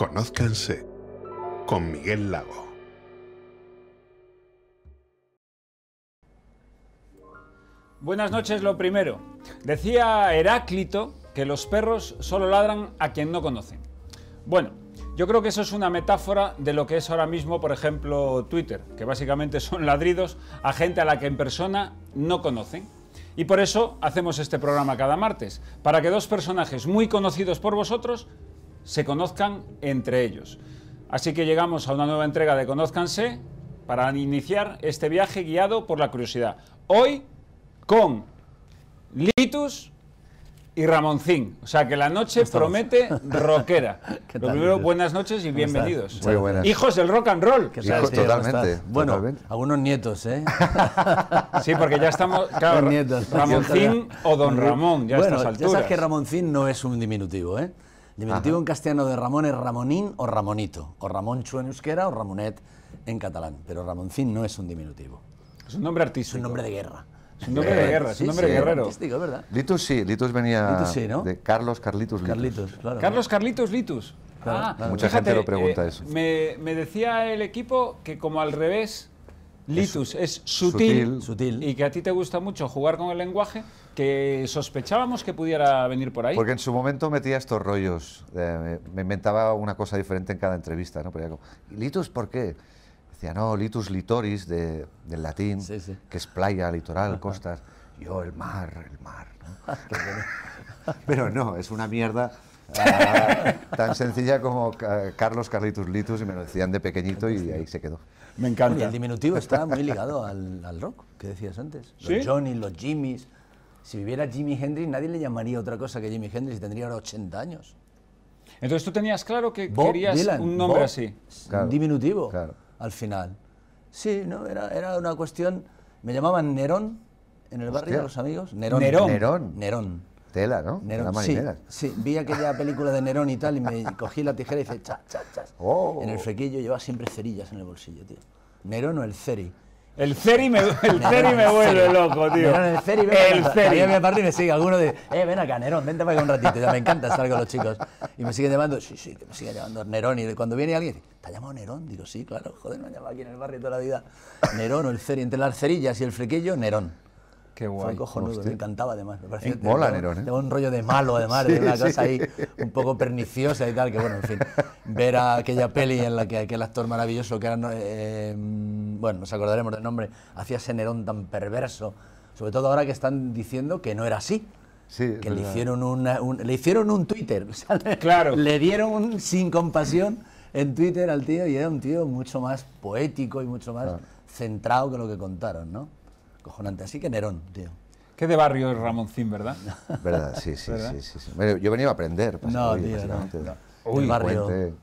Conózcanse con Miguel Lago. Buenas noches, lo primero. Decía Heráclito que los perros solo ladran a quien no conocen. Bueno, yo creo que eso es una metáfora de lo que es ahora mismo, por ejemplo, Twitter, que básicamente son ladridos a gente a la que en persona no conocen. Y por eso hacemos este programa cada martes, para que dos personajes muy conocidos por vosotros se conozcan entre ellos. Así que llegamos a una nueva entrega de Conózcanse para iniciar este viaje guiado por la curiosidad. Hoy con Litus y Ramoncín. O sea que la noche promete rockera. Lo primero, buenas noches y bienvenidos. Hijos del rock and roll. Bueno, algunos nietos, ¿eh? sí, porque ya estamos. Ramoncín o Don Ramón, ya Ya sabes que Ramoncín no es un diminutivo, ¿eh? Diminutivo en castellano de Ramón es Ramonín o Ramonito, o Ramonchu en euskera o Ramonet en catalán, pero Ramoncín no es un diminutivo. Es un nombre artístico. Es un nombre de guerra. Es un nombre de guerra, es un nombre de guerrero. ¿verdad? Litus sí, Litus venía de Carlos Carlitos Litus. Carlitos, Carlos Carlitos Litus. Ah, Mucha gente lo pregunta eh, eso. Me, decía el equipo que como al revés, Litus es, sutil, sutil y que a ti te gusta mucho jugar con el lenguaje, que sospechábamos que pudiera venir por ahí. Porque en su momento metía estos rollos, eh, me inventaba una cosa diferente en cada entrevista, ¿no? Pero como, ¿litus por qué? Decía, no, litus litoris, de, del latín, que es playa, litoral, costas. Yo, oh, el mar, el mar. Ah, Pero no, es una mierda. Ah, tan sencilla como ah, Carlos Carlitos Litus, y me lo decían de pequeñito y ahí se quedó. Me encanta. el diminutivo está muy ligado al, al rock que decías antes. Los Johnny, los Jimmys. Si viviera Jimi Hendrix, nadie le llamaría otra cosa que Jimi Hendrix y tendría ahora 80 años. Entonces tú tenías claro que querías un nombre así. diminutivo, al final. Sí, no, era, era, una cuestión. Me llamaban Nerón en el barrio de los amigos. Nerón. Nerón. Nerón. Tela, ¿no? Nerón. Sí, sí, vi aquella película de Nerón y tal y me cogí la tijera y hice chas, chas, chas. Oh. En el frequillo, llevaba siempre cerillas en el bolsillo, tío. Nerón o el ceri. El Ceri me, el me vuelve loco, tío. el Ceri, el me y me sigue. Alguno de... eh, ven acá, Nerón, vente para acá un ratito. Ya, me encanta estar con los chicos. Y me siguen llamando, sí, sí, que me siguen llamando Nerón. Y cuando viene alguien, ¿te ha llamado Nerón? Digo, sí, claro, joder, me han llamado aquí en el barrio toda la vida. Nerón o el Ceri, entre las cerillas y el flequillo, Nerón. Qué Fue cojonudo, encantaba además. Me mola, Nerón, un rollo de malo además, de una cosa ahí un poco perniciosa y tal, que bueno, en fin, ver aquella peli en la que aquel actor maravilloso que era, eh, mm, bueno, nos acordaremos del nombre, hacía ese Nerón tan perverso, sobre todo ahora que están diciendo que no era así. que le hicieron, un, le hicieron un Twitter, claro. le dieron un, sin compasión en Twitter al tío y era un tío mucho más poético y mucho más centrado que lo que contaron, ¿no? Así que Nerón, tío. Qué de barrio es Ramoncín, ¿verdad? ¿Verdad? Sí, sí, Sí, sí, sí, yo venía a aprender. No, tío, no, barrio.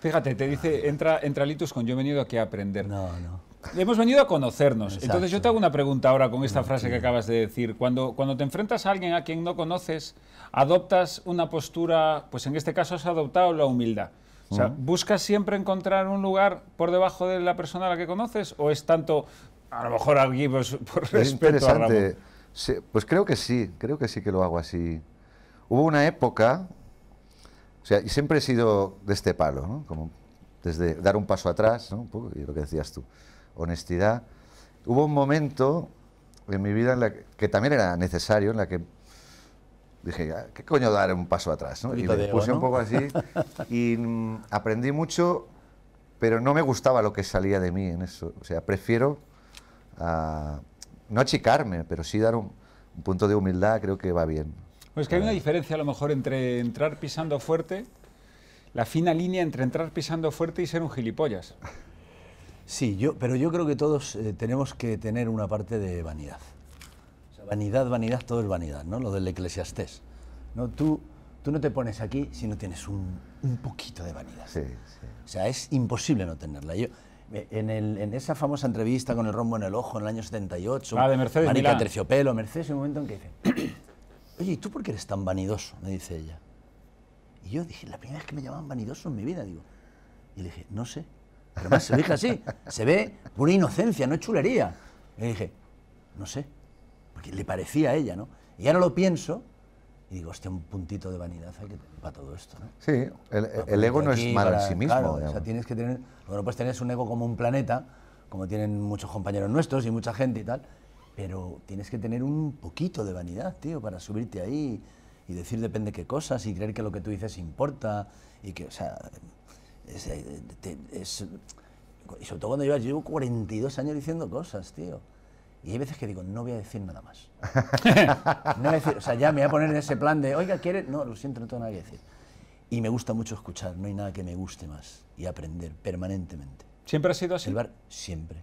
Fíjate, te dice, entra, entra Litus con yo he venido aquí a aprender. No, no. Hemos venido a conocernos. Entonces yo te hago una pregunta ahora con esta frase que acabas de decir. Cuando, cuando te enfrentas a alguien a quien no conoces, adoptas una postura, pues en este caso has adoptado la humildad. O sea, ¿buscas siempre encontrar un lugar por debajo de la persona a la que conoces o es tanto a lo mejor aquí, pues, por es respeto a Ramón. pues creo que sí, creo que sí que lo hago así. Hubo una época, o sea, y siempre he sido de este palo, ¿no? Como desde dar un paso atrás, ¿no? Un poco, y lo que decías tú, honestidad. Hubo un momento en mi vida en la que, también era necesario, en la que dije, ah, ¿qué coño dar un paso atrás? ¿no? Y me puse un poco así y mm, aprendí mucho, pero no me gustaba lo que salía de mí en eso. O sea, prefiero a, no achicarme, pero sí dar un, punto de humildad, creo que va bien. Pues que hay una eh. diferencia a lo mejor entre entrar pisando fuerte, la fina línea entre entrar pisando fuerte y ser un gilipollas. Sí, yo, pero yo creo que todos eh, tenemos que tener una parte de vanidad. vanidad, vanidad, todo es vanidad, ¿no? Lo del eclesiastés. ¿no? Tú, tú no te pones aquí si no tienes un, poquito de vanidad. O sea, es imposible no tenerla. Yo, eh, en, esa famosa entrevista con el rombo en el ojo en el año 78, ah, de Mercedes Terciopelo, Mercedes, un momento en que dice, oye, ¿y tú por qué eres tan vanidoso? Me dice ella. Y yo dije, la primera vez que me llamaban vanidoso en mi vida, digo. Y le dije, no sé. Además, se lo dije así, se ve pura inocencia, no chulería. Y le dije, no sé, porque le parecía a ella, ¿no? Y ahora lo pienso digo, hostia, un puntito de vanidad hay que para todo esto. ¿no? Sí, el, ego no es malo en sí mismo. o sea, tienes que tener, bueno, pues tienes un ego como un planeta, como tienen muchos compañeros nuestros y mucha gente y tal, pero tienes que tener un poquito de vanidad, tío, para subirte ahí y decir depende qué cosas y creer que lo que tú dices importa y que, o sea, es, eh, es y sobre todo cuando yo llevo 42 años diciendo cosas, tío. Y hay veces que digo, no voy a decir nada más. o sea, ya me voy a poner en ese plan de, oiga, ¿quiere? No, lo siento, no tengo nada que decir. Y me gusta mucho escuchar, no hay nada que me guste más. Y aprender permanentemente. ¿Siempre ha sido así? El siempre.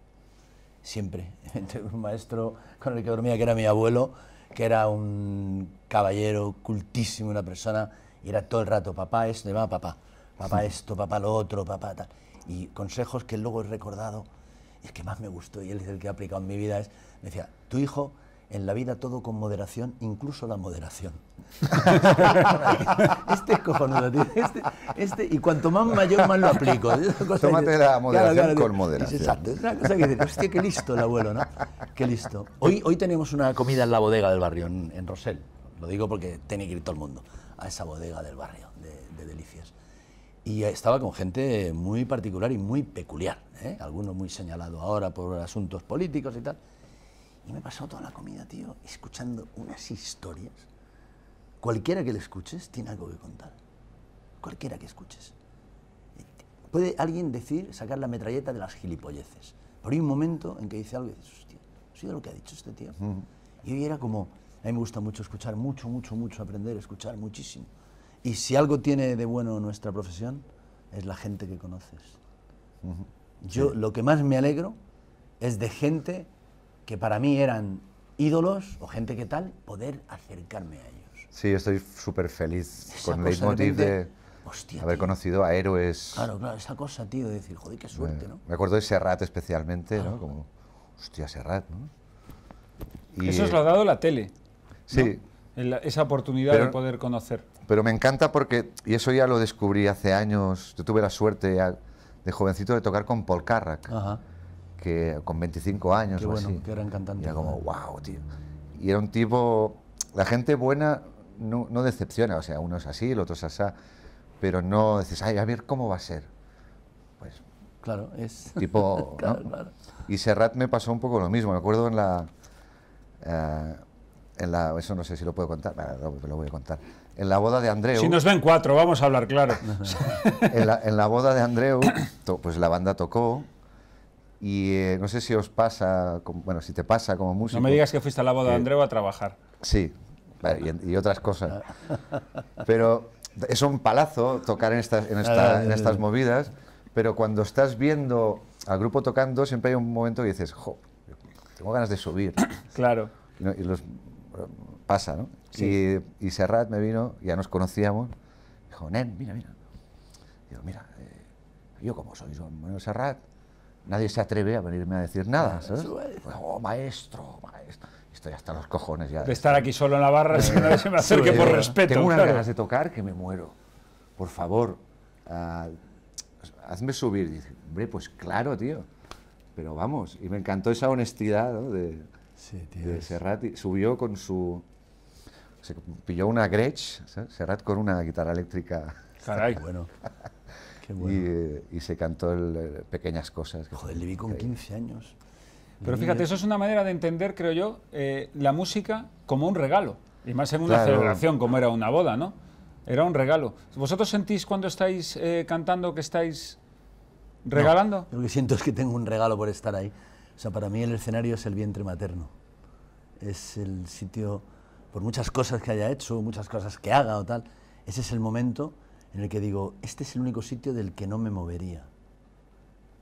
Siempre. Tengo un maestro con el que dormía, que era mi abuelo, que era un caballero cultísimo, una persona, y era todo el rato, papá esto, papá, papá, papá esto, papá lo otro, papá tal. Y consejos que luego he recordado y el que más me gustó y él es el que ha aplicado en mi vida, es, me decía, tu hijo en la vida todo con moderación, incluso la moderación. este es cojonudo, tío. Este, este, y cuanto más mayor, más lo aplico. Tómate la moderación con moderación. Exacto, es cosa que qué listo el abuelo, ¿no? Qué listo. Hoy, hoy tenemos una comida en la bodega del barrio, en, en Rosell. Lo digo porque tiene que ir todo el mundo a esa bodega del barrio de delicias y estaba con gente muy particular y muy peculiar, ¿eh? algunos muy señalado ahora por asuntos políticos y tal. Y me pasó toda la comida, tío, escuchando unas historias. Cualquiera que le escuches tiene algo que contar. Cualquiera que escuches. Puede alguien decir, sacar la metralleta de las gilipolleces. Pero hay un momento en que dice algo y dices, hostia, ¿sí lo que ha dicho este tío? Y hoy era como, a mí me gusta mucho escuchar, mucho, mucho, mucho, aprender, escuchar muchísimo. Y si algo tiene de bueno nuestra profesión, es la gente que conoces. Yo lo que más me alegro es de gente que para mí eran ídolos o gente que tal, poder acercarme a ellos. Sí, estoy súper feliz con el leitmotiv de, haber conocido a héroes. Claro, claro, esa cosa, tío, de decir, joder, qué suerte, me, ¿no? Me acuerdo de Serrat especialmente, ¿no? Como, hostia, Serrat, ¿no? Y, Eso os lo ha dado la tele. Sí. esa oportunidad de poder conocer. Pero me encanta porque, y eso ya lo descubrí hace años, yo tuve la suerte de jovencito de tocar con Paul Carrack, que con 25 años Qué bueno, que Y era como, wow, tío. Y era un tipo, la gente buena no, decepciona, o sea, uno es así, el otro es así, pero no dices, ay, a ver cómo va a ser. Pues. Claro, es. Tipo. Y Serrat me pasó un poco lo mismo, me acuerdo en la. Eh, en la, eso no sé si lo puedo contar, pero lo voy a contar en la boda de Andreu... Si nos ven cuatro, vamos a hablar claro. en, la, boda de Andreu, pues la banda tocó y eh, no sé si os pasa, bueno, si te pasa como músico... No me digas que fuiste a la boda de eh, Andreu a trabajar. Sí, y, otras cosas. Pero es un palazo tocar en ah, estas, eh. movidas, pero cuando estás viendo al grupo tocando, siempre hay un momento que dices, jo, tengo ganas de subir. Claro. y los pasa, ¿no? Y, Serrat me vino, ya nos conocíamos, dijo, Nen, mira, mira. Digo, mira, eh, yo como soy Serrat, nadie se atreve a venirme a decir nada, ¿sabes? Oh, maestro, maestro. Estoy hasta los cojones ya. De estar aquí solo en la barra, si no se me acerque por respeto. Tengo unas ganas de tocar que me muero. Por favor, ah, hazme subir. dice, hombre, pues claro, tío. Pero vamos, y me encantó esa honestidad de, sí, de Serrat. Subió con su se pilló una Gretsch, Serrat con una guitarra eléctrica. Caray, bueno. Qué bueno. Eh, y, se cantó eh, Pequeñas Cosas. Joder, le vi con 15 años. Pero fíjate, eso es una manera de entender, creo yo, eh, la música como un regalo. Y más en una celebración, como era una boda, ¿no? Era un regalo. ¿Vosotros sentís cuando estáis cantando que estáis regalando? lo que siento es que tengo un regalo por estar ahí. O sea, para mí el escenario es el vientre materno. Es el sitio por muchas cosas que haya hecho, muchas cosas que haga o tal, ese es el momento en el que digo, este es el único sitio del que no me movería.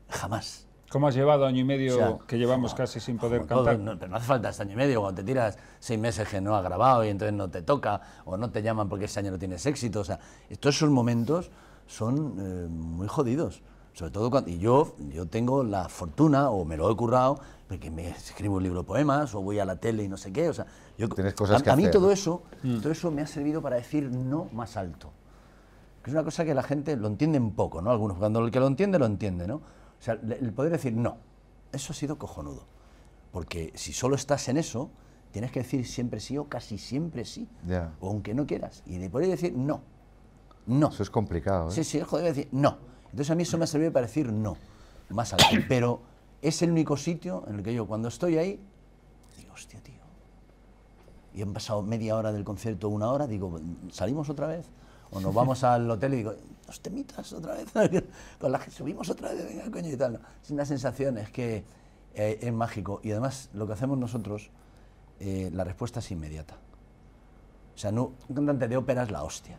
Jamás. ¿Cómo has llevado año y medio que llevamos casi sin poder cantar? no, pero no hace falta este año y medio, cuando te tiras seis meses que no ha grabado y entonces no te toca, o no te llaman porque ese año no tienes éxito. O sea, todos esos momentos son eh, muy jodidos. Sobre todo cuando. Y yo, yo tengo la fortuna, o me lo he currado, porque me escribo un libro de poemas o voy a la tele y no sé qué. O sea, yo, Tienes cosas a, que a mí todo, eso, mm. todo eso me ha servido para decir no más alto. Que es una cosa que la gente lo entiende un poco, ¿no? Algunos, cuando el que lo entiende, lo entiende, ¿no? O sea, el poder decir no, eso ha sido cojonudo. Porque si solo estás en eso, tienes que decir siempre sí o casi siempre sí, o aunque no quieras. Y de poder decir no, no. Eso es complicado. ¿eh? Sí, sí, joder, decir no. Entonces a mí eso me ha servido para decir no, más alto. Pero es el único sitio en el que yo cuando estoy ahí, digo, hostia, tío. Y han pasado media hora del concierto, una hora, digo, ¿salimos otra vez? O nos vamos al hotel y digo, nos temitas otra vez, con la que subimos otra vez, venga, coño y tal. Es una sensación, es que eh, es mágico. Y además, lo que hacemos nosotros, eh, la respuesta es inmediata. O sea, no, un cantante de ópera es la hostia.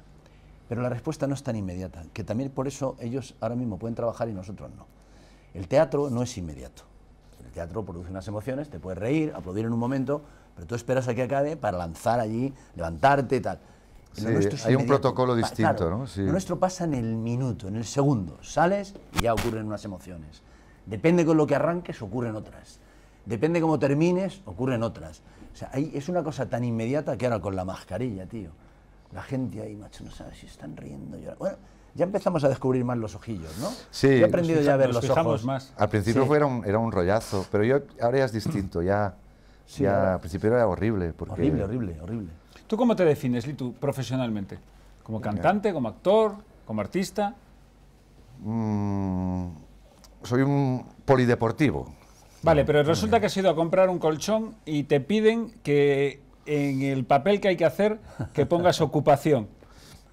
Pero la respuesta no es tan inmediata, que también por eso ellos ahora mismo pueden trabajar y nosotros no. El teatro no es inmediato. El teatro produce unas emociones, te puedes reír, aplaudir en un momento, pero tú esperas a que acabe para lanzar allí, levantarte y tal. hay un protocolo distinto, ¿no? Lo nuestro pasa en el minuto, en el segundo. Sales y ya ocurren unas emociones. Depende con lo que arranques, ocurren otras. Depende cómo termines, ocurren otras. O es una cosa tan inmediata que ahora con la mascarilla, tío. La gente ahí, macho, no sabe si están riendo. Llorando ya empezamos a descubrir más los ojillos, ¿no? Sí. he aprendido ya a ver los ojos. Más. Al principio fue, era, un, rollazo, pero yo ahora ya es distinto, ya, al principio era horrible. Horrible, horrible, horrible. ¿Tú cómo te defines, Litu, profesionalmente? ¿Como cantante, como actor, como artista? Mm, soy un polideportivo. Vale, pero resulta que has ido a comprar un colchón y te piden que en el papel que hay que hacer que pongas ocupación.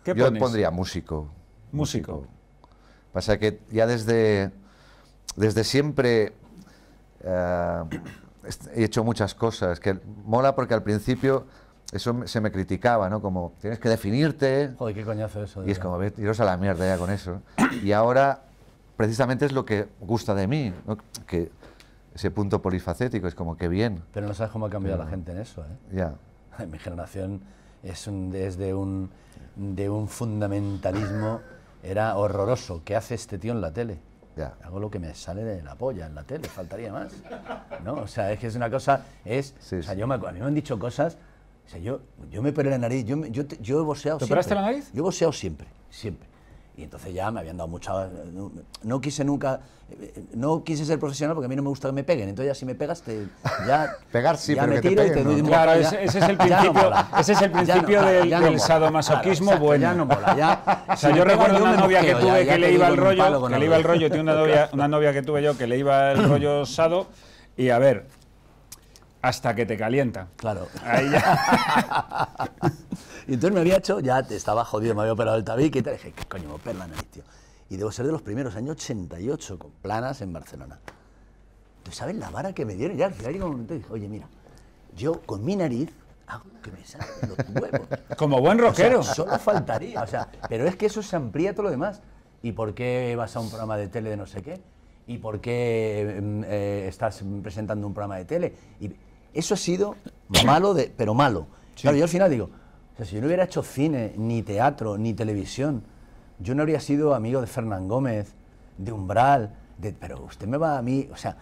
¿Qué Yo pondría músico músico. Pasa que ya desde, desde siempre eh, he hecho muchas cosas, que mola porque al principio eso se me criticaba, ¿no? Como, tienes que definirte. Joder, qué coñazo eso. Y es como, iros a la mierda ya con eso. Y ahora, precisamente es lo que gusta de mí, ¿no? que ese punto polifacético, es como, que bien. Pero no sabes cómo ha cambiado la gente en eso, ¿eh? Ya. Mi generación es, un, un, de un fundamentalismo... Era horroroso. ¿Qué hace este tío en la tele? Ya. Hago lo que me sale de la polla en la tele, faltaría más. ¿No? O sea, es que es una cosa, es... o sea, yo me, a mí me han dicho cosas... O sea, yo, yo me operé la nariz, yo, yo, yo he ¿Te siempre. la nariz? Yo he boseado siempre, siempre. Y entonces ya me habían dado mucha... No, quise nunca... No quise ser profesional porque a mí no me gusta que me peguen. Entonces ya si me pegas, te, ya... Pegar sí, pero que te peguen, y te Claro, ese, es el principio, ese es el principio del, sadomasoquismo bueno. Ya no mola, ya... O sea, yo recuerdo una novia que tuve que le iba el rollo... Que le iba el rollo, tiene una novia, una novia que tuve yo que le iba el rollo sado y a ver... Hasta que te calienta. Claro. Ahí ya. Y entonces me había hecho, ya te estaba jodido, me había operado el tabique y te dije, coño, me la tío? Y debo ser de los primeros, año 88, con planas en Barcelona. ¿Tú sabes la vara que me dieron? Ya al final un momento y dije, oye, mira, yo con mi nariz hago que me salgan los huevos. Como buen rockero. solo faltaría, o sea, pero es que eso se amplía todo lo demás. ¿Y por qué vas a un programa de tele de no sé qué? ¿Y por qué mm, eh, estás presentando un programa de tele? Y eso ha sido malo, de, pero malo. yo al final digo, si yo no hubiera hecho cine, ni teatro, ni televisión, yo no habría sido amigo de Fernán Gómez, de Umbral, de, pero usted me va a mí, o sea...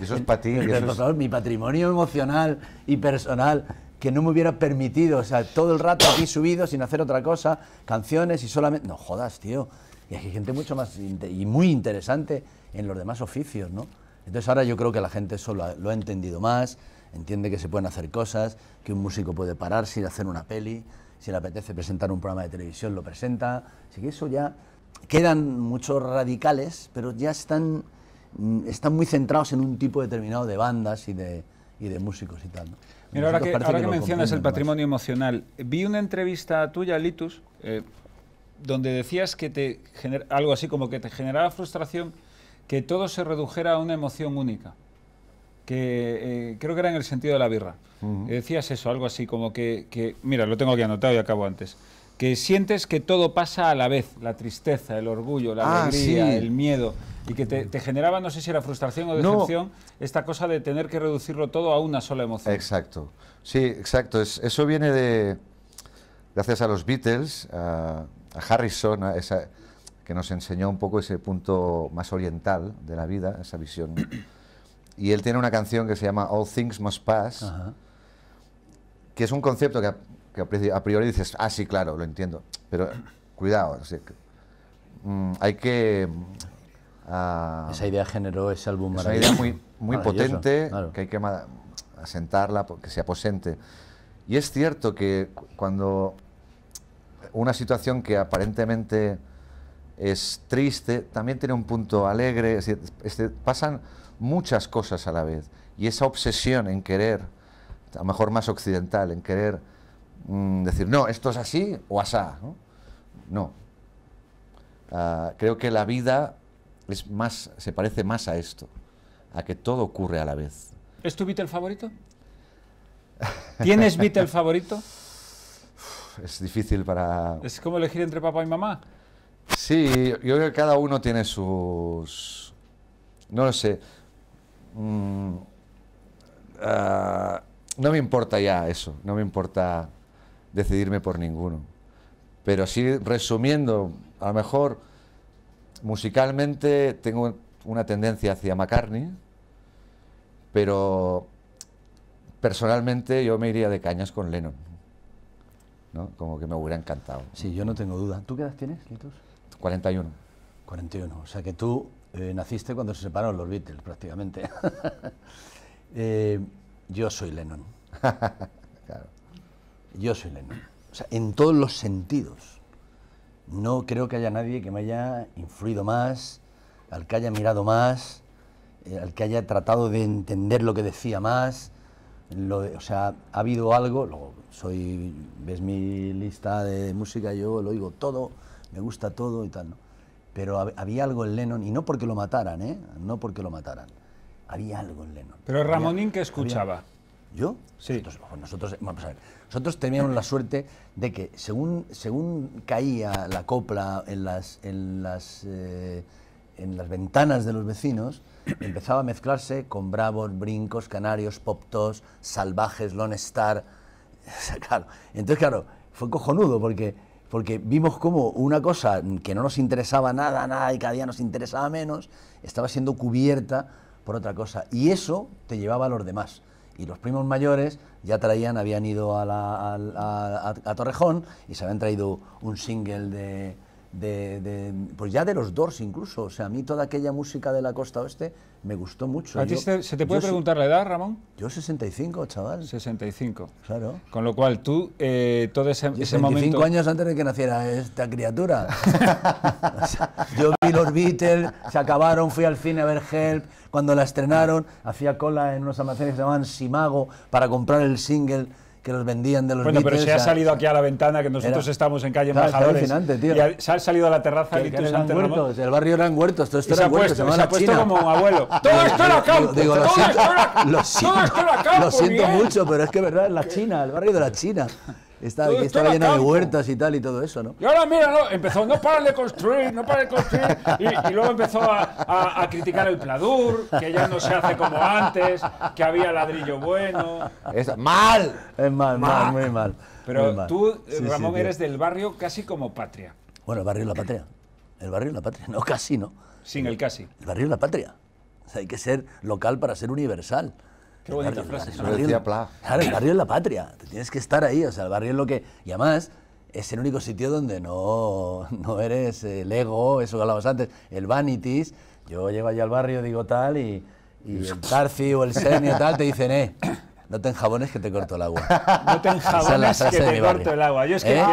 Eso es para ti. Mi patrimonio emocional y personal que no me hubiera permitido, o sea, todo el rato aquí subido sin hacer otra cosa, canciones y solamente... No jodas, tío. Y hay gente mucho más y muy interesante en los demás oficios, ¿no? Entonces ahora yo creo que la gente eso lo ha entendido más entiende que se pueden hacer cosas, que un músico puede pararse, y hacer una peli, si le apetece presentar un programa de televisión lo presenta, así que eso ya quedan muchos radicales, pero ya están, mm, están muy centrados en un tipo determinado de bandas y de, músicos y tal. Mira, ahora que, mencionas el patrimonio emocional, vi una entrevista tuya, Litus, eh, donde decías que te algo así como que te generaba frustración que todo se redujera a una emoción única que eh, creo que era en el sentido de la birra. Decías eso, algo así como que, mira, lo tengo aquí anotado y acabo antes, que sientes que todo pasa a la vez, la tristeza, el orgullo, la ah, alegría, el miedo, y que te, generaba, no sé si era frustración o decepción, esta cosa de tener que reducirlo todo a una sola emoción. Exacto, sí, exacto. eso viene de, gracias a los Beatles, a, Harrison, que nos enseñó un poco ese punto más oriental de la vida, esa visión. Y él tiene una canción que se llama All Things Must Pass, que es un concepto que a, priori dices, ah, sí, claro, lo entiendo, pero cuidado, mm, hay que... Mm, esa idea generó ese álbum maravilloso. Es una idea muy, muy potente, que hay que asentarla, porque sea aposente. Y es cierto que cuando una situación que aparentemente es triste, también tiene un punto alegre, pasan muchas cosas a la vez. Y esa obsesión en querer, a lo mejor más occidental, en querer mm, decir, no, esto es así o asá. No. Ah, creo que la vida es más, se parece más a esto, a que todo ocurre a la vez. ¿Es tu el favorito? ¿Tienes el favorito? Es difícil para... ¿Es como elegir entre papá y mamá? Sí, yo creo que cada uno tiene sus... No lo sé. Mm, ah, no me importa ya eso, no me importa decidirme por ninguno. Pero sí, resumiendo, a lo mejor musicalmente tengo una tendencia hacia McCartney, pero personalmente yo me iría de cañas con Lennon. Como que me hubiera encantado. Sí, yo no tengo duda. ¿Tú qué edad tienes, Litos? 41. 41, o sea que tú eh, naciste cuando se separaron los Beatles, prácticamente. Eh, yo soy Lennon. Yo soy Lennon. O sea, en todos los sentidos. No creo que haya nadie que me haya influido más, al que haya mirado más, eh, al que haya tratado de entender lo que decía más. o sea, ha habido algo, soy, ves mi lista de música, yo lo digo todo, me gusta todo y tal, ¿no? pero había algo en Lennon, y no porque lo mataran, ¿eh? No porque lo mataran. Había algo en Lennon. Pero Ramonín, que escuchaba? ¿Yo? Sí. Pues nosotros, nosotros, teníamos la suerte de que según, según caía la copla en las, las, eh, en las ventanas de los vecinos, empezaba a mezclarse con bravos, brincos, canarios, poptos, salvajes, lone star. Entonces, claro, fue cojonudo porque porque vimos cómo una cosa que no nos interesaba nada, nada, y cada día nos interesaba menos, estaba siendo cubierta por otra cosa. Y eso te llevaba a los demás. Y los primos mayores ya traían, habían ido a Torrejón y se habían traído un single de, de, pues ya de los dos incluso. O sea, a mí toda aquella música de la costa oeste me gustó mucho. ¿A ti se, te puede preguntar la edad, Ramón? Yo 65, chaval. 65. Claro. Con lo cual tú, eh, todo ese, momento... años antes de que naciera esta criatura. yo vi los Beatles, se acabaron, fui al cine a ver Help. Cuando la estrenaron, hacía cola en unos almacenes que se llamaban Simago para comprar el single que los vendían de los Bueno, Beatles, pero se ha salido aquí a la ventana, que nosotros estamos en calle Embajadores. Tío. Y se ha salido a la terraza y tú huertos, El barrio eran huertos, todo esto era huertos. Se, ha puesto como un abuelo. todo esto era campo. todo, lo siento, mucho, pero es que verdad, es la China, el barrio de la China estaba llena de huertas y tal y todo eso, ¿no? Y ahora mira, no, empezó, no para de construir, no para de construir. Y, luego empezó a, a, criticar el pladur, que ya no se hace como antes, que había ladrillo bueno. mal. Es mal, mal, muy mal. Pero tú, eh, Ramón, eres del barrio casi como patria. Bueno, el barrio es la patria. El barrio es la patria. No, casi no. Sin el casi. El barrio es la patria. O sea, hay que ser local para ser universal. El barrio, el barrio es la patria. tienes que estar ahí. O sea, el barrio es lo que. Y además, es el único sitio donde no, no eres el ego, eso que hablabas antes, el vanities. Yo llego allí al barrio, digo tal, y, el Tarci o el Senio tal te dicen, eh no ten jabones que te corto el agua. No ten jabones que te corto el agua. Yo es que ¿Eh?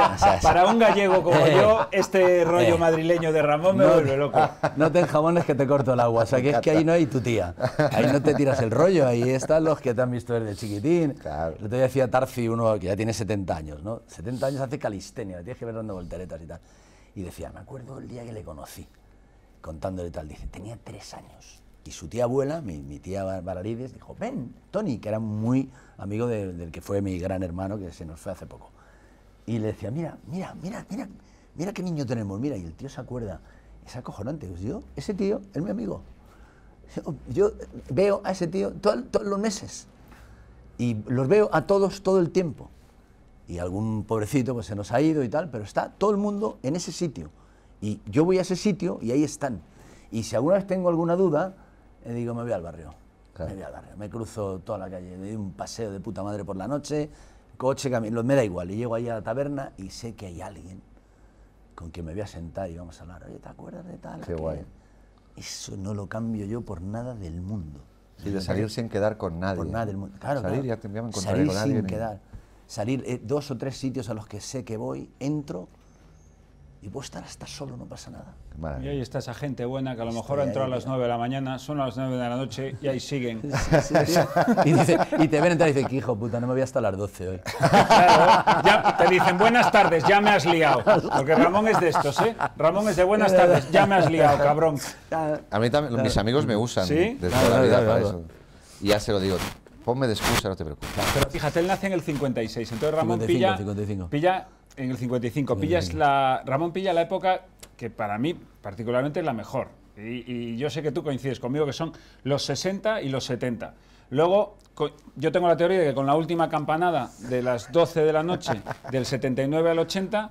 para un gallego como eh, yo, este rollo eh. madrileño de Ramón me vuelve loco. No ten jabones que te corto el agua. O sea, que es que ahí no hay tu tía. Ahí no te tiras el rollo. Ahí están los que te han visto desde chiquitín. Claro. te decía Tarfi, uno que ya tiene 70 años, ¿no? 70 años hace calistenia, tienes que ver dando volteretas y tal. Y decía, me acuerdo el día que le conocí, contándole tal. Dice, tenía tres años y su tía abuela, mi, tía Valarides, dijo, ven, Tony, que era muy amigo del que fue mi gran hermano, que se nos fue hace poco. Y le decía, mira, mira, mira, mira, mira qué niño tenemos, mira. Y el tío se acuerda, es acojonante, pues yo, ese tío es mi amigo. Yo, veo a ese tío todos los meses. Y los veo a todos todo el tiempo. Y algún pobrecito pues se nos ha ido y tal, pero está todo el mundo en ese sitio. Y yo voy a ese sitio y ahí están. Y si alguna vez tengo alguna duda, y digo, me voy al barrio. Me Me cruzo toda la calle, me doy un paseo de puta madre por la noche, coche, camino, me da igual. Y llego ahí a la taberna y sé que hay alguien con quien me voy a sentar y vamos a hablar. Oye, ¿te acuerdas de tal? Qué guay. Eso no lo cambio yo por nada del mundo. Sí, de salir sin quedar con nadie. Por nada del mundo. Claro, salir ya te con sin quedar. Salir eh, dos o tres sitios a los que sé que voy, entro y vos estar hasta solo, no pasa nada. Y ahí está esa gente buena que a lo mejor entró a las 9 de la mañana, son las 9 de la noche y ahí siguen. y, te ven entrar y dicen, hijo puta, no me voy hasta las 12 hoy. te dicen, buenas tardes, ya me has liado. Porque Ramón es de estos, ¿eh? Ramón es de buenas tardes, ya me has liado, cabrón. A mí también, mis amigos me usan ¿Sí? desde la vida Y ya se lo digo, ponme de excusa, no te preocupes. Pero fíjate, él nace en el 56, entonces Ramón pilla, pilla en el 55. Pillas la, Ramón pilla la época que para mí particularmente es la mejor. Y, y yo sé que tú coincides conmigo que son los 60 y los 70. Luego, yo tengo la teoría de que con la última campanada de las 12 de la noche, del 79 al 80,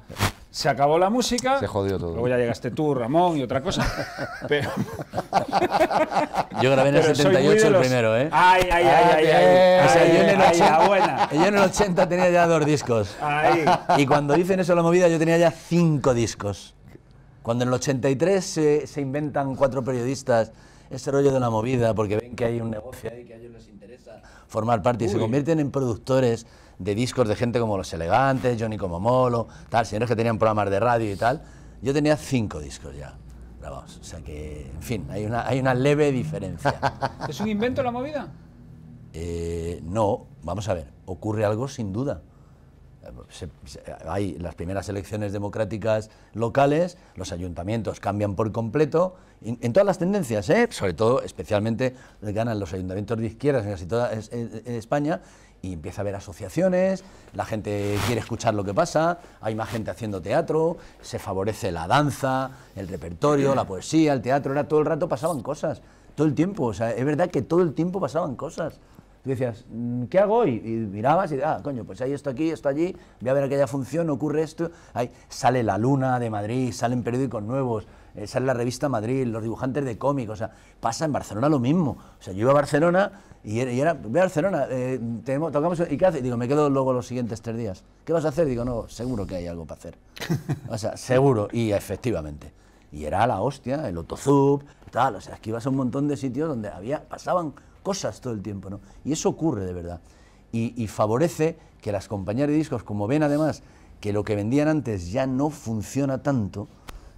se acabó la música. Se jodió todo. Luego ya llegaste tú, Ramón y otra cosa. Pero. Yo grabé en el 78 el primero, ¿eh? Ay, ay, ay, ah, ay. o sea, yo, en el 80, buena. en el 80 tenía ya dos discos. Y cuando dicen eso la movida, yo tenía ya cinco discos. Cuando en el 83 se, se inventan cuatro periodistas ese rollo de la movida porque ven que hay un negocio ahí que a ellos les interesa formar parte y se convierten en productores de discos de gente como Los Elegantes, Johnny como Molo, tal, señores que tenían programas de radio y tal. Yo tenía cinco discos ya grabados. O sea que, en fin, hay una, hay una leve diferencia. ¿Es un invento la movida? Eh, no, vamos a ver, ocurre algo sin duda hay las primeras elecciones democráticas locales, los ayuntamientos cambian por completo, en todas las tendencias, ¿eh? sobre todo, especialmente ganan los ayuntamientos de izquierdas en España, y empieza a haber asociaciones, la gente quiere escuchar lo que pasa, hay más gente haciendo teatro, se favorece la danza, el repertorio, la poesía, el teatro, era todo el rato pasaban cosas, todo el tiempo, o sea, es verdad que todo el tiempo pasaban cosas tú decías, mm, ¿qué hago? Y, y, mirabas y, ah, coño, pues hay esto aquí, esto allí, voy a ver aquella función, ocurre esto, ahí sale La Luna de Madrid, salen periódicos nuevos, eh, sale la revista Madrid, los dibujantes de cómics, o sea, pasa en Barcelona lo mismo. O sea, yo iba a Barcelona y era, voy a Barcelona, eh, tocamos, ¿y qué haces? Digo, me quedo luego los siguientes tres días. ¿Qué vas a hacer? Digo, no, seguro que hay algo para hacer. O sea, seguro, y efectivamente. Y era la hostia, el Otozub, tal, o sea, es que ibas a un montón de sitios donde había, pasaban cosas todo el tiempo, ¿no? Y eso ocurre de verdad. Y, favorece que las compañías de discos, como ven además que lo que vendían antes ya no funciona tanto,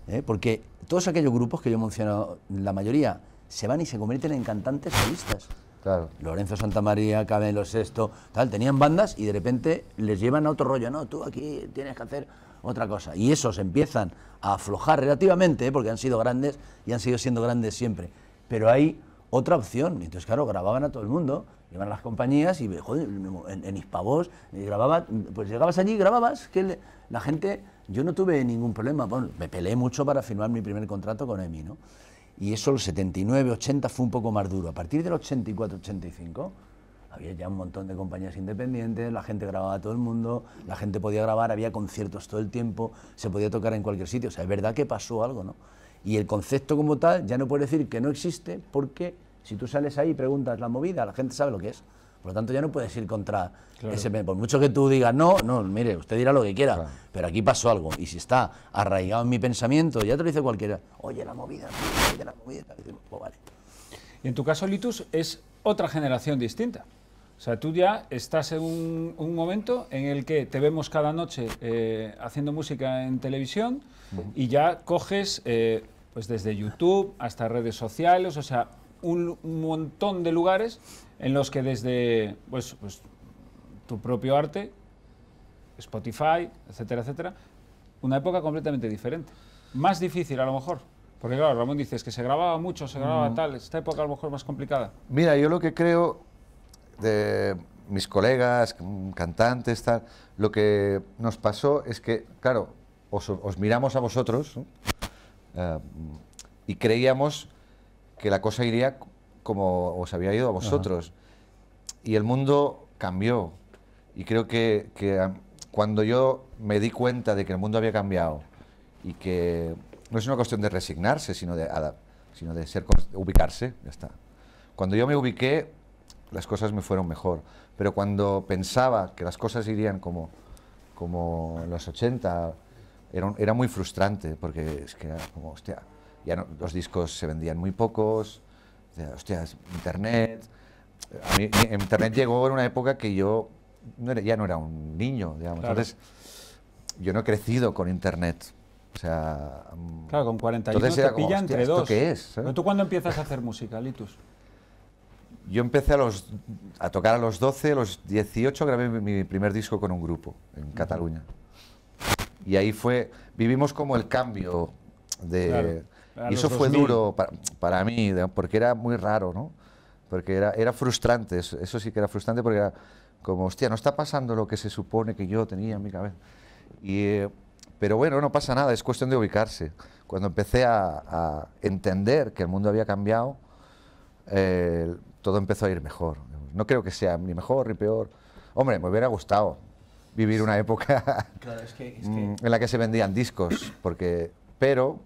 ¿eh? porque todos aquellos grupos que yo he mencionado, la mayoría se van y se convierten en cantantes solistas. Claro. Lorenzo Santamaría, Cabello Sexto, tal, tenían bandas y de repente les llevan a otro rollo, no, tú aquí tienes que hacer otra cosa. Y esos empiezan a aflojar relativamente, ¿eh? porque han sido grandes y han sido siendo grandes siempre. Pero ahí otra opción. Entonces, claro, grababan a todo el mundo, iban las compañías y, joder, en, en y eh, grababa, pues llegabas allí y grababas, que la gente, yo no tuve ningún problema, bueno, me peleé mucho para firmar mi primer contrato con EMI, ¿no? Y eso, el 79, 80 fue un poco más duro. A partir del 84, 85, había ya un montón de compañías independientes, la gente grababa a todo el mundo, la gente podía grabar, había conciertos todo el tiempo, se podía tocar en cualquier sitio. O sea, es verdad que pasó algo, ¿no? Y el concepto como tal ya no puede decir que no existe porque si tú sales ahí y preguntas la movida, la gente sabe lo que es. Por lo tanto, ya no puedes ir contra ese... Por mucho que tú digas, no, no, mire, usted dirá lo que quiera, pero aquí pasó algo. Y si está arraigado en mi pensamiento, ya te lo dice cualquiera, oye, la movida, oye, la movida. Pues vale. Y en tu caso, Litus, es otra generación distinta. O sea, tú ya estás en un, momento en el que te vemos cada noche eh, haciendo música en televisión y ya coges eh, pues desde YouTube hasta redes sociales, o sea, un, montón de lugares en los que desde pues, pues, tu propio arte, Spotify, etcétera, etcétera, una época completamente diferente. Más difícil a lo mejor. Porque claro, Ramón dices que se grababa mucho, se grababa mm. tal, esta época a lo mejor más complicada. Mira, yo lo que creo de mis colegas, cantantes, tal, lo que nos pasó es que, claro, os, miramos a vosotros, y creíamos que la cosa iría como os había ido a vosotros. Y el mundo cambió. Y creo que, que ah, cuando yo me di cuenta de que el mundo había cambiado y que no es una cuestión de resignarse, sino de, sino de ser, ubicarse, ya está. Cuando yo me ubiqué, las cosas me fueron mejor. Pero cuando pensaba que las cosas irían como, como en los 80, era, era muy frustrante porque es que como, hostia, ya los discos se vendían muy pocos, hostia, internet. internet llegó en una época que yo ya no era un niño, digamos. Entonces, yo no he crecido con internet. O sea, mm, claro, con 40 años te entre dos. es? ¿Tú cuándo empiezas a hacer música, Litus? Yo empecé a, los, a tocar a los 12, a los 18 grabé mi primer disco con un grupo en Cataluña. Y ahí fue, vivimos como el cambio de... y eso fue duro para, para, mí, porque era muy raro, ¿no? Porque era, era frustrante, eso, sí que era frustrante porque era como, hostia, no está pasando lo que se supone que yo tenía en mi cabeza. Y, eh, pero bueno, no pasa nada, es cuestión de ubicarse. Cuando empecé a, entender que el mundo había cambiado, eh, todo empezó a ir mejor. No creo que sea ni mejor ni peor. Hombre, me hubiera gustado, vivir una época mm, en la que se vendían discos, porque, pero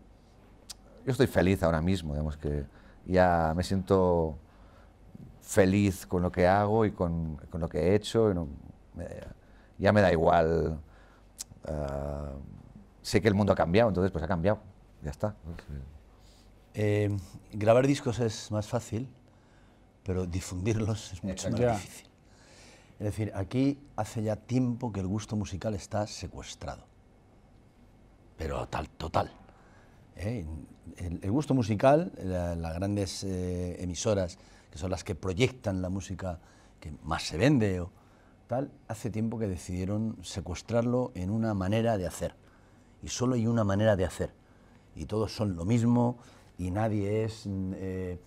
yo estoy feliz ahora mismo, digamos que ya me siento feliz con lo que hago y con, lo que he hecho, ya me da igual, ah, sé que el mundo ha cambiado, entonces pues ha cambiado, ya está. Eh, grabar discos es más fácil, pero difundirlos es mucho más difícil. Es decir, aquí hace ya tiempo que el gusto musical está secuestrado, pero tal, total. ¿eh? El, gusto musical, las grandes eh, emisoras, que son las que proyectan la música que más se vende o tal, hace tiempo que decidieron secuestrarlo en una manera de hacer. Y solo hay una manera de hacer. Y todos son lo mismo y nadie es... Eh,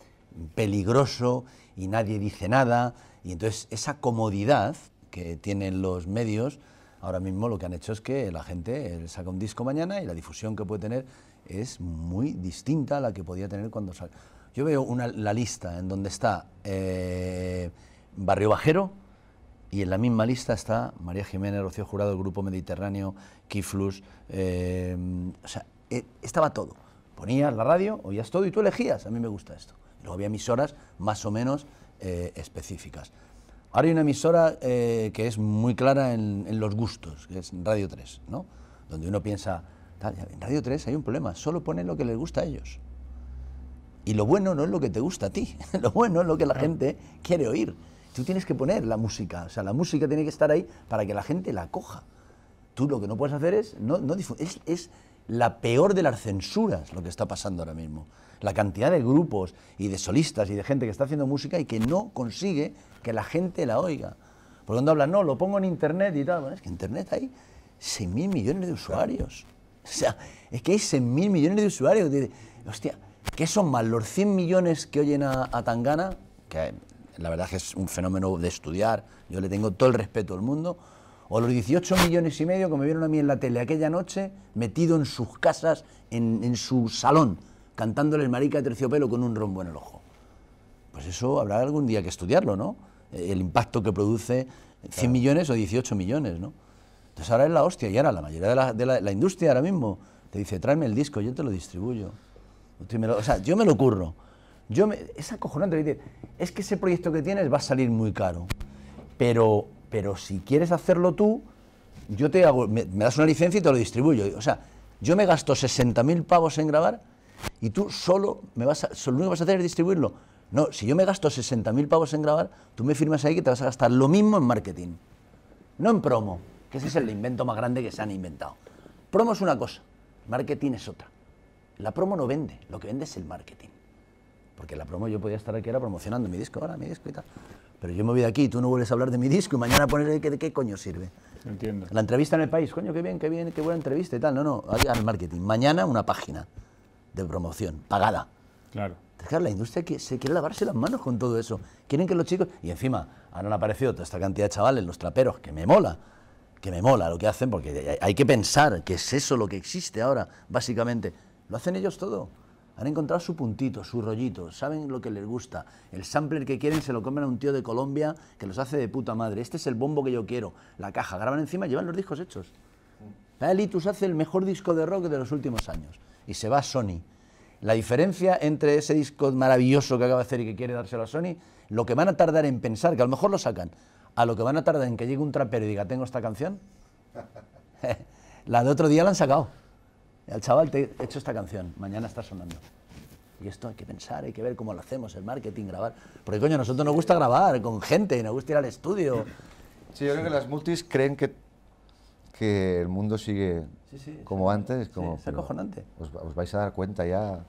peligroso y nadie dice nada. Y entonces esa comodidad que tienen los medios, ahora mismo lo que han hecho es que la gente eh, saca un disco mañana y la difusión que puede tener es muy distinta a la que podía tener cuando sale. Yo veo la lista en donde está eh, Barrio Bajero y en la misma lista está María Jiménez, Rocío Jurado, el Grupo Mediterráneo, Kiflus, eh, o sea, estaba todo. Ponías la radio, oías todo y tú elegías, a mí me gusta esto. Luego había emisoras más o menos eh, específicas. Ahora hay una emisora eh, que es muy clara en, los gustos, que es Radio 3, ¿no? Donde uno piensa, en Radio 3 hay un problema, solo ponen lo que les gusta a ellos. Y lo bueno no es lo que te gusta a ti, lo bueno es lo que la gente quiere oír. Tú tienes que poner la música, o sea, la música tiene que estar ahí para que la gente la coja. Tú lo que no puedes hacer es, no, es, es la peor de las censuras lo que está pasando ahora mismo la cantidad de grupos y de solistas y de gente que está haciendo música y que no consigue que la gente la oiga. Por donde hablan, no, lo pongo en internet y tal. es que internet hay 6.000 millones de usuarios. O sea, es que hay 6.000 millones de usuarios. Hostia, ¿qué son más? ¿Los 100 millones que oyen a, Tangana? Que la verdad que es un fenómeno de estudiar, yo le tengo todo el respeto al mundo, o los 18 millones y medio que me vieron a mí en la tele aquella noche, metido en sus casas, en, en su salón, cantándole el marica de terciopelo con un rombo en el ojo. Pues eso habrá algún día que estudiarlo, ¿no? Eh, el impacto que produce 100 millones o 18 millones, ¿no? Entonces ahora es la hostia y ahora la mayoría de la, industria ahora mismo te dice, tráeme el disco, yo te lo distribuyo. O sea, yo me lo curro. Yo me, es acojonante, es que ese proyecto que tienes va a salir muy caro, pero, pero si quieres hacerlo tú, yo te hago, me, me das una licencia y te lo distribuyo. O sea, yo me gasto 60.000 pavos en grabar y tú solo me vas a, lo único que vas a hacer es distribuirlo. No, si yo me gasto 60.000 pavos en grabar, tú me firmas ahí que te vas a gastar lo mismo en marketing, no en promo, que ese es el invento más grande que se han inventado. Promo es una cosa, marketing es otra. La promo no vende, lo que vende es el marketing. Porque la promo yo podía estar aquí ahora promocionando mi disco, ahora mi disco y tal. Pero yo me voy de aquí, y tú no vuelves a hablar de mi disco y mañana pones de qué, de qué coño sirve. Entiendo. La entrevista en el país, coño, qué bien, qué bien, qué buena entrevista y tal. No, no, al marketing. Mañana una página de promoción, pagada. Claro. dejar la industria que se quiere lavarse las manos con todo eso. Quieren que los chicos... Y encima, ahora han aparecido toda esta cantidad de chavales, los traperos, que me mola, que me mola lo que hacen, porque hay que pensar que es eso lo que existe ahora, básicamente. Lo hacen ellos todo. Han encontrado su puntito, su rollito, saben lo que les gusta. El sampler que quieren se lo comen a un tío de Colombia que los hace de puta madre. Este es el bombo que yo quiero. La caja, graban encima, llevan los discos hechos. Paelitus hace el mejor disco de rock de los últimos años y se va a Sony. La diferencia entre ese disco maravilloso que acaba de hacer y que quiere dárselo a Sony, lo que van a tardar en pensar, que a lo mejor lo sacan, a lo que van a tardar en que llegue un trapero y diga, tengo esta canción, la de otro día la han sacado. el chaval te he hecho esta canción, mañana está sonando. Y esto hay que pensar, hay que ver cómo lo hacemos, el marketing, grabar. Porque coño, a nosotros nos gusta grabar con gente, nos gusta ir al estudio. Sí, yo creo que las multis creen que el mundo sigue como antes. Es, como, acojonante. Os, vais a dar cuenta ya.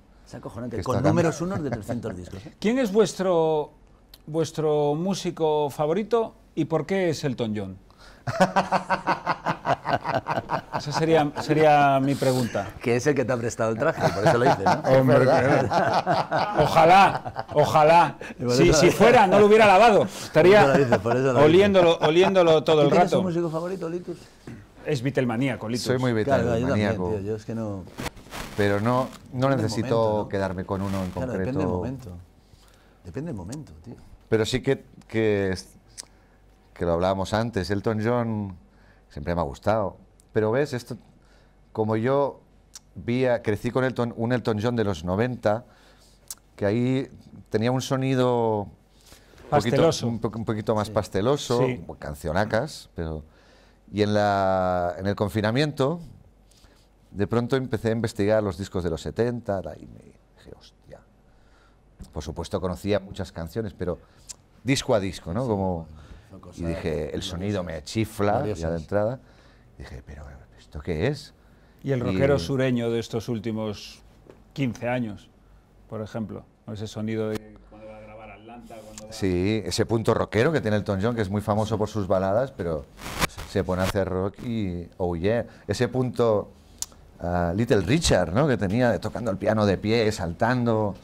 con números unos de 300 discos. ¿eh? ¿Quién es vuestro, vuestro músico favorito y por qué es Elton John? Esa sería, sería mi pregunta. Que es el que te ha prestado el traje, por eso lo hice, ojalá, ojalá. Si, fuera, no lo hubiera lavado. Estaría oliéndolo, oliéndolo todo el rato. es tu músico favorito, Litus? Es Beatlemaníaco, Litus. Soy muy Beatlemaníaco. Pero no, no necesito quedarme con uno en concreto. Depende del momento. Depende del momento, tío. Pero sí que, que lo hablábamos antes. Elton John siempre me ha gustado. Pero ves, esto, como yo vi crecí con Elton, un Elton John de los 90, que ahí tenía un sonido... Un, poquito, más pasteloso, cancionacas, pero y en, la, en el confinamiento, de pronto empecé a investigar los discos de los 70 y me dije, hostia. Por supuesto conocía muchas canciones, pero disco a disco, ¿no? Como, y dije, el sonido me chifla ya de entrada. Y dije, pero ¿esto qué es? Y el rockero sureño de estos últimos 15 años, por ejemplo, ese sonido de cuando va a grabar Atlanta. Sí, ese punto rockero que tiene el John, que es muy famoso por sus baladas, pero se pone a hacer rock y oh yeah. Ese punto ah, Little Richard, ¿no? Que tenía tocando el piano de pie, saltando.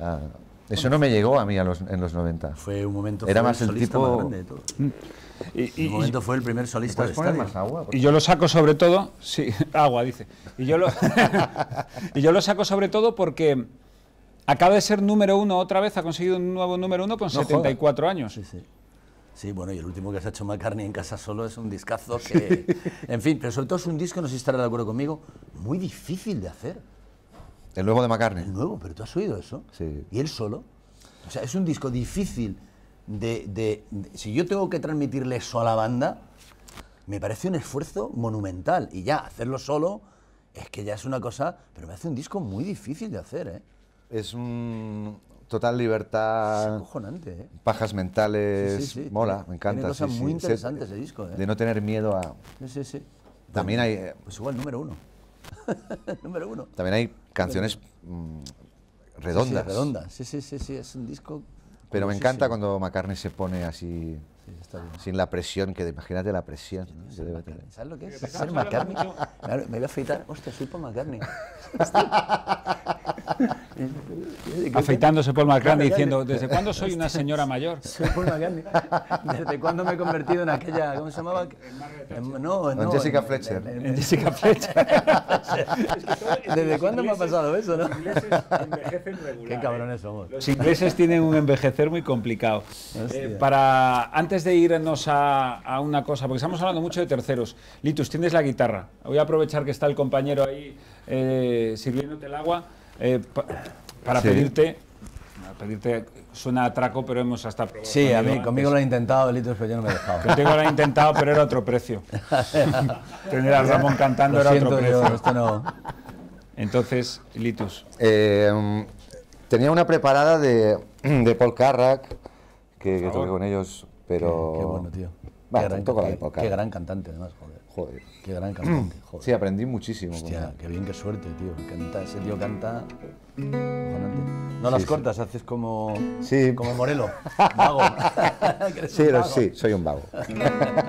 Ah, eso no me llegó a mí en los 90. Fue un momento. Era más el, tipo. Más de mm. Y, momento fue el primer solista de Y yo lo saco sobre todo, sí, agua dice. Y yo lo, y yo lo saco sobre todo porque acaba de ser número uno otra vez, ha conseguido un nuevo número uno con 74 años. Sí, bueno, y el último que ha hecho McCartney en casa solo es un discazo que... en fin, pero sobre todo es un disco, no sé si estará de acuerdo conmigo, muy difícil de hacer. El nuevo de McCartney. El nuevo, pero tú has oído eso. Sí. Y él solo. O sea, es un disco difícil de, de, Si yo tengo que transmitirle eso a la banda, me parece un esfuerzo monumental. Y ya, hacerlo solo es que ya es una cosa... Pero me hace un disco muy difícil de hacer, ¿eh? Es un, total libertad. ¿eh? Pajas mentales. Mola, me encanta. Tiene cosas muy interesantes ese disco, ¿eh? De no tener miedo a. Sí, sí, También hay. Eh, pues igual, número uno. número uno. También hay canciones mm, redondas. redondas, sí, sí, sí, sí. Es un disco. Pero me encanta cuando McCartney se pone así sin la presión, que imagínate la presión ¿no? que ¿Sabes lo que es? Ser McCartney. me voy a afeitar. Hostia, soy Paul McCartney. Afeitándose Paul McCartney diciendo, ¿desde cuándo soy una señora mayor? Soy Paul McCartney. ¿Desde cuándo me he convertido en aquella, cómo se llamaba? En, no, no, Jessica Fletcher. Jessica Fletcher. ¿Desde cuándo me ha pasado eso, Los ingleses envejecen regular. Qué cabrones ¿eh? somos. Los ingleses tienen un envejecer muy complicado. Eh, para antes de irnos a, una cosa, porque estamos hablando mucho de terceros. Litus, tienes la guitarra. Voy a aprovechar que está el compañero ahí eh, sirviéndote el agua eh, para pedirte pedirte suena a pero hemos hasta Sí, a mí, conmigo lo han intentado, Litus, pero yo no me he dejado. lo intentado, pero era otro precio. Tener a Ramón cantando era otro precio. Entonces, Litus. Eh, mm, tenía una preparada de, Paul Carrack, que, que con ellos pero... Qué, bueno, tío. qué, gran, la época. qué gran cantante, además, joder. Joder. Qué gran cantante, mm. Sí, aprendí muchísimo. Hostia, qué bien, qué suerte, tío. ese tío canta... No las cortas, haces como, sí. como Morelo, vago. sí, vago? sí, soy un vago.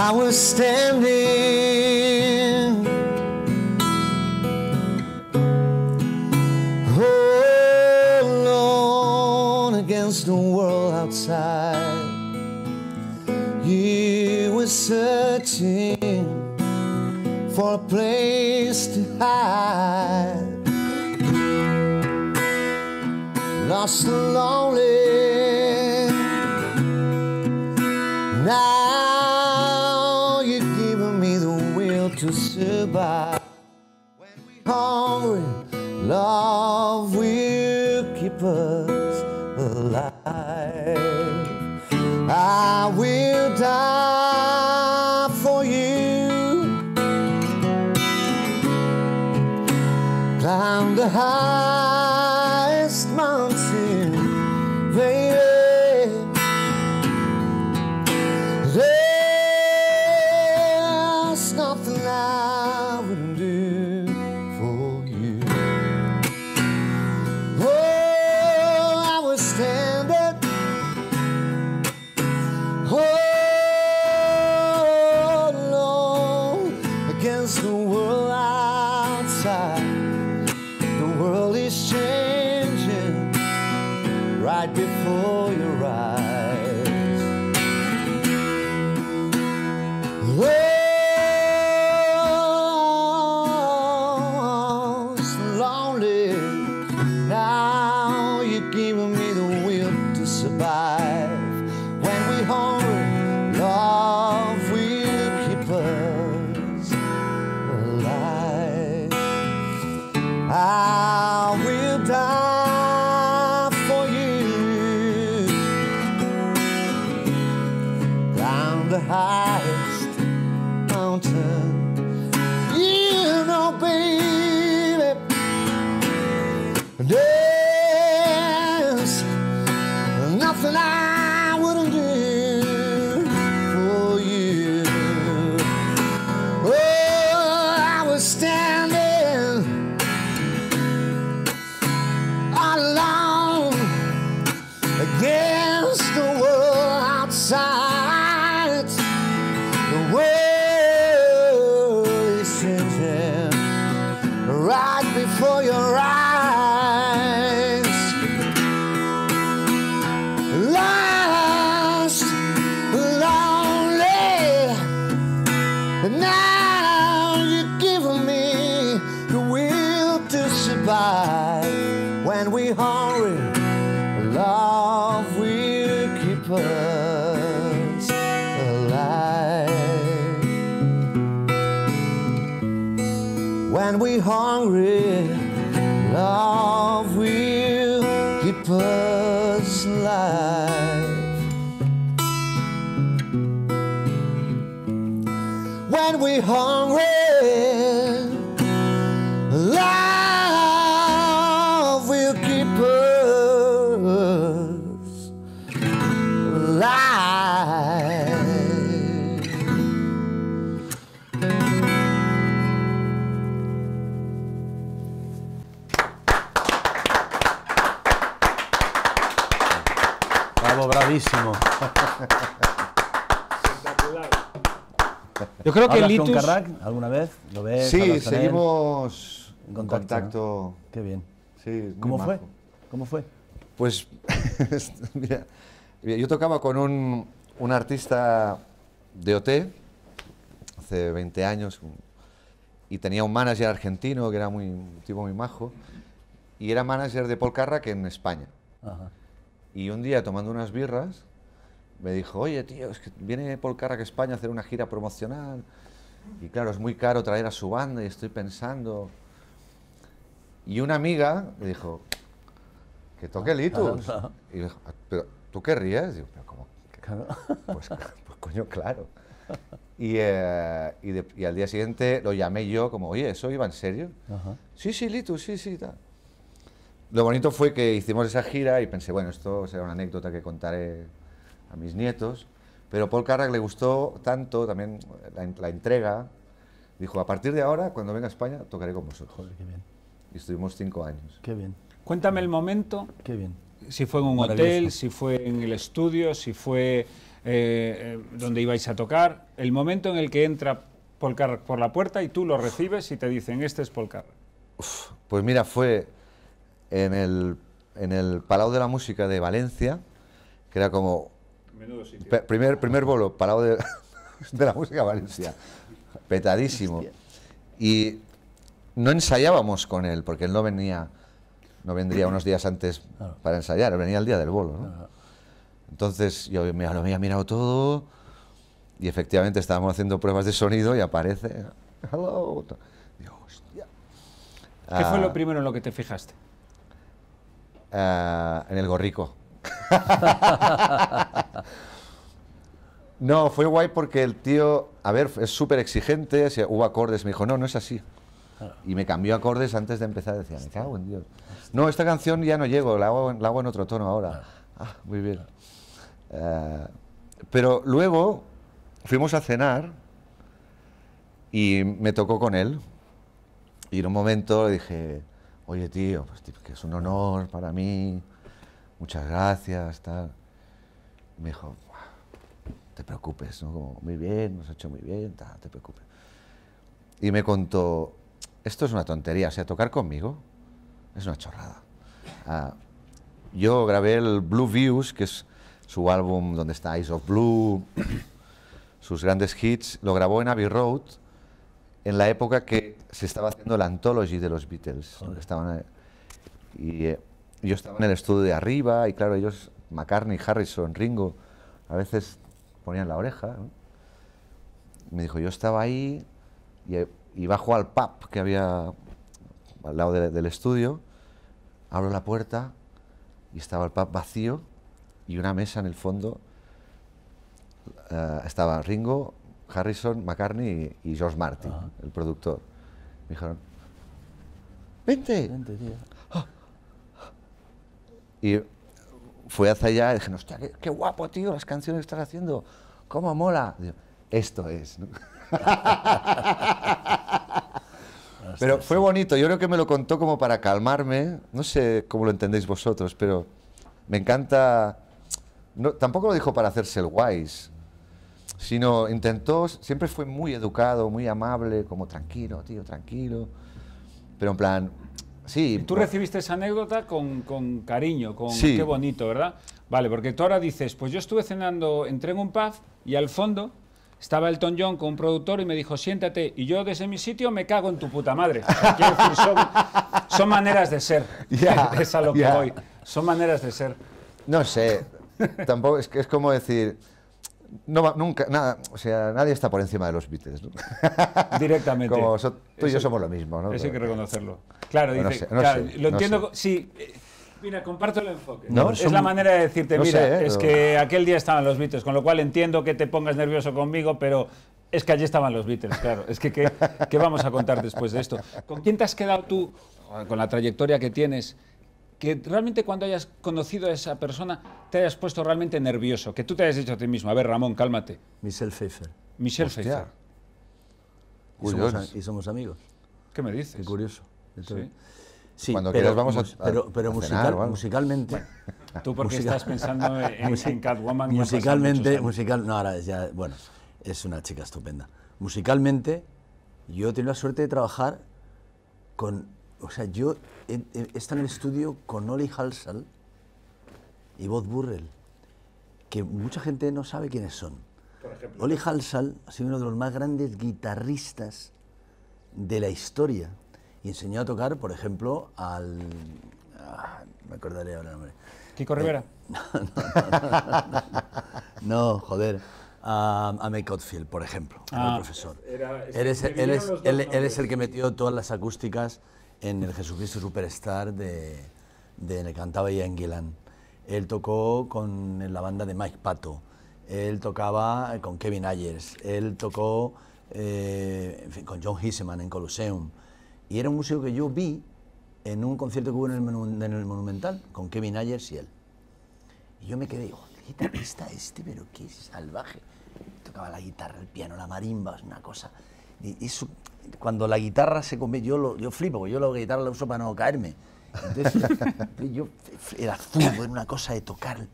I was standing. Oh, alone against the world outside. You were searching for a place to hide. Lost and lonely. high. que Litus... con alguna vez? ¿Lo ves? Sí, seguimos en contacto. Qué bien. Sí, ¿Cómo fue? ¿Cómo fue? Pues, mira, yo tocaba con un, un artista de OT hace 20 años y tenía un manager argentino que era muy, un tipo muy majo y era manager de Paul Carrack en España. Y un día tomando unas birras me dijo, oye, tío, es que viene por Carrack que España a hacer una gira promocional. Y claro, es muy caro traer a su banda y estoy pensando. Y una amiga me dijo, que toque Litus. Y dijo, ah, ¿pero tú qué ríes? Digo, pero ¿cómo? Pues, pues, coño, claro. Eh, y, al día siguiente lo llamé yo como, oye, ¿eso iba en serio? Ajá. Sí, sí, Litus, sí, sí, Lo bonito fue que hicimos esa gira y pensé, bueno, esto será una anécdota que contaré a mis nietos, pero Paul Carrack le gustó tanto también la, la, entrega, dijo, a partir de ahora, cuando venga a España, tocaré con vosotros. qué bien. Y estuvimos cinco años. Qué bien. Cuéntame el momento. Qué bien. Si fue en un hotel, si fue en el estudio, si fue eh, eh, donde ibais a tocar, el momento en el que entra Paul Carrack por la puerta y tú lo recibes y te dicen, este es Paul Carrack. pues mira, fue en el, en el Palau de la Música de Valencia, que era como primer, primer bolo, parado de, la música Valencia. Petadísimo. Y no ensayábamos con él, porque él no venía, no vendría unos días antes para ensayar, venía el día del bolo. Entonces yo me lo había mirado todo y efectivamente estábamos haciendo pruebas de sonido y aparece. ¿Qué fue lo ah. primero en lo que te fijaste? Ah, en el gorrico. No, fue guay porque el tío, a ver, es súper exigente, hubo acordes, me dijo, no, no es así. Y me cambió acordes antes de empezar, decía, me cago en Dios. No, esta canción ya no llego, la hago, en otro tono ahora. Ah, muy bien. Eh, pero luego fuimos a cenar y me tocó con él. Y en un momento le dije, oye tío, pues, que es un honor para mí, muchas gracias, tal. me dijo, te preocupes, muy bien, nos ha hecho muy bien, ta, te preocupes. Y me contó, esto es una tontería, o sea, tocar conmigo es una chorrada. Ah, yo grabé el Blue Views, que es su álbum donde está Eyes of Blue, sus grandes hits, lo grabó en Abbey Road, en la época que se estaba haciendo la anthology de los Beatles. Estaban, eh, y eh, yo estaba en el estudio de arriba, y claro, ellos, McCartney, Harrison, Ringo, a veces ponía en la oreja. Me dijo, yo estaba ahí y, bajo al pub que había al lado del estudio, abro la puerta y estaba el pub vacío y una mesa en el fondo. Eh, estaba Ringo, Harrison, McCartney y, George Martin, el productor. Me dijeron, vente. Y fue hacia allá y dije, hostia, qué, guapo, tío, las canciones que estás haciendo, cómo mola. Esto es. pero fue bonito, yo creo que me lo contó como para calmarme, no sé cómo lo entendéis vosotros, pero me encanta... No, tampoco lo dijo para hacerse el wise sino intentó, siempre fue muy educado, muy amable, como tranquilo, tío, tranquilo, pero en plan, Tú recibiste esa anécdota con, cariño, con qué bonito, ¿verdad? Vale, porque tú ahora dices, pues yo estuve cenando, entré en un pub y al fondo estaba Elton John con un productor y me dijo, siéntate. Y yo desde mi sitio me cago en tu puta madre. Decir, son, maneras de ser. ya es a lo que voy. Son maneras de ser. No sé. Tampoco es, es como decir no, nunca, nada, o sea, nadie está por encima de los Beatles, Directamente. Como tú y yo somos lo mismo, ¿no? Eso hay que reconocerlo. Claro, dice, lo entiendo, sí. Eh, mira, comparto el enfoque. es la manera de decirte, mira, es que aquel día estaban los Beatles, con lo cual entiendo que te pongas nervioso conmigo, pero es que allí estaban los Beatles, claro. Es que, ¿qué vamos a contar después de esto? ¿Con quién te has quedado tú, con la trayectoria que tienes, que realmente cuando hayas conocido a esa persona te hayas puesto realmente nervioso, que tú te hayas dicho a ti mismo, a ver Ramón, cálmate. Michelle Pfeiffer. Michelle Pfeiffer. Y somos, y somos, amigos. ¿Qué me dices? Qué curioso. sí. sí. Cuando pero, quieras vamos a, Pero, pero musicalmente... tú porque estás pensando en, Catwoman... Musicalmente, musical... No, ahora ya... Bueno, es una chica estupenda. Musicalmente, yo he tenido la suerte de trabajar con... O sea, yo está en el estudio con Oli Halsall y Bob Burrell, que mucha gente no sabe quiénes son. Oli Halsall ha sido uno de los más grandes guitarristas de la historia y enseñó a tocar, por ejemplo, al... Ah, me acordaré ahora el nombre. Kiko Rivera. no, joder. A, a May por ejemplo, el ah. profesor. él es el que metió todas las acústicas en el Jesucristo Superstar de, de en el cantaba y Gillan. Él tocó con la banda de Mike Pato, él tocaba eh, con Kevin Ayers, él tocó eh, con John hiseman en Colosseum. Y era un músico que yo vi en un concierto que hubo en el, Monumental con Kevin Ayers y él. Y yo me quedé, digo, oh, guitarrista este, pero qué salvaje. Tocaba la guitarra, el piano, la marimba, es una cosa. Y cuando la guitarra se convierte, yo, flipo, yo yo la guitarra la uso para no caerme. Entonces, yo, era azul era una cosa de tocar.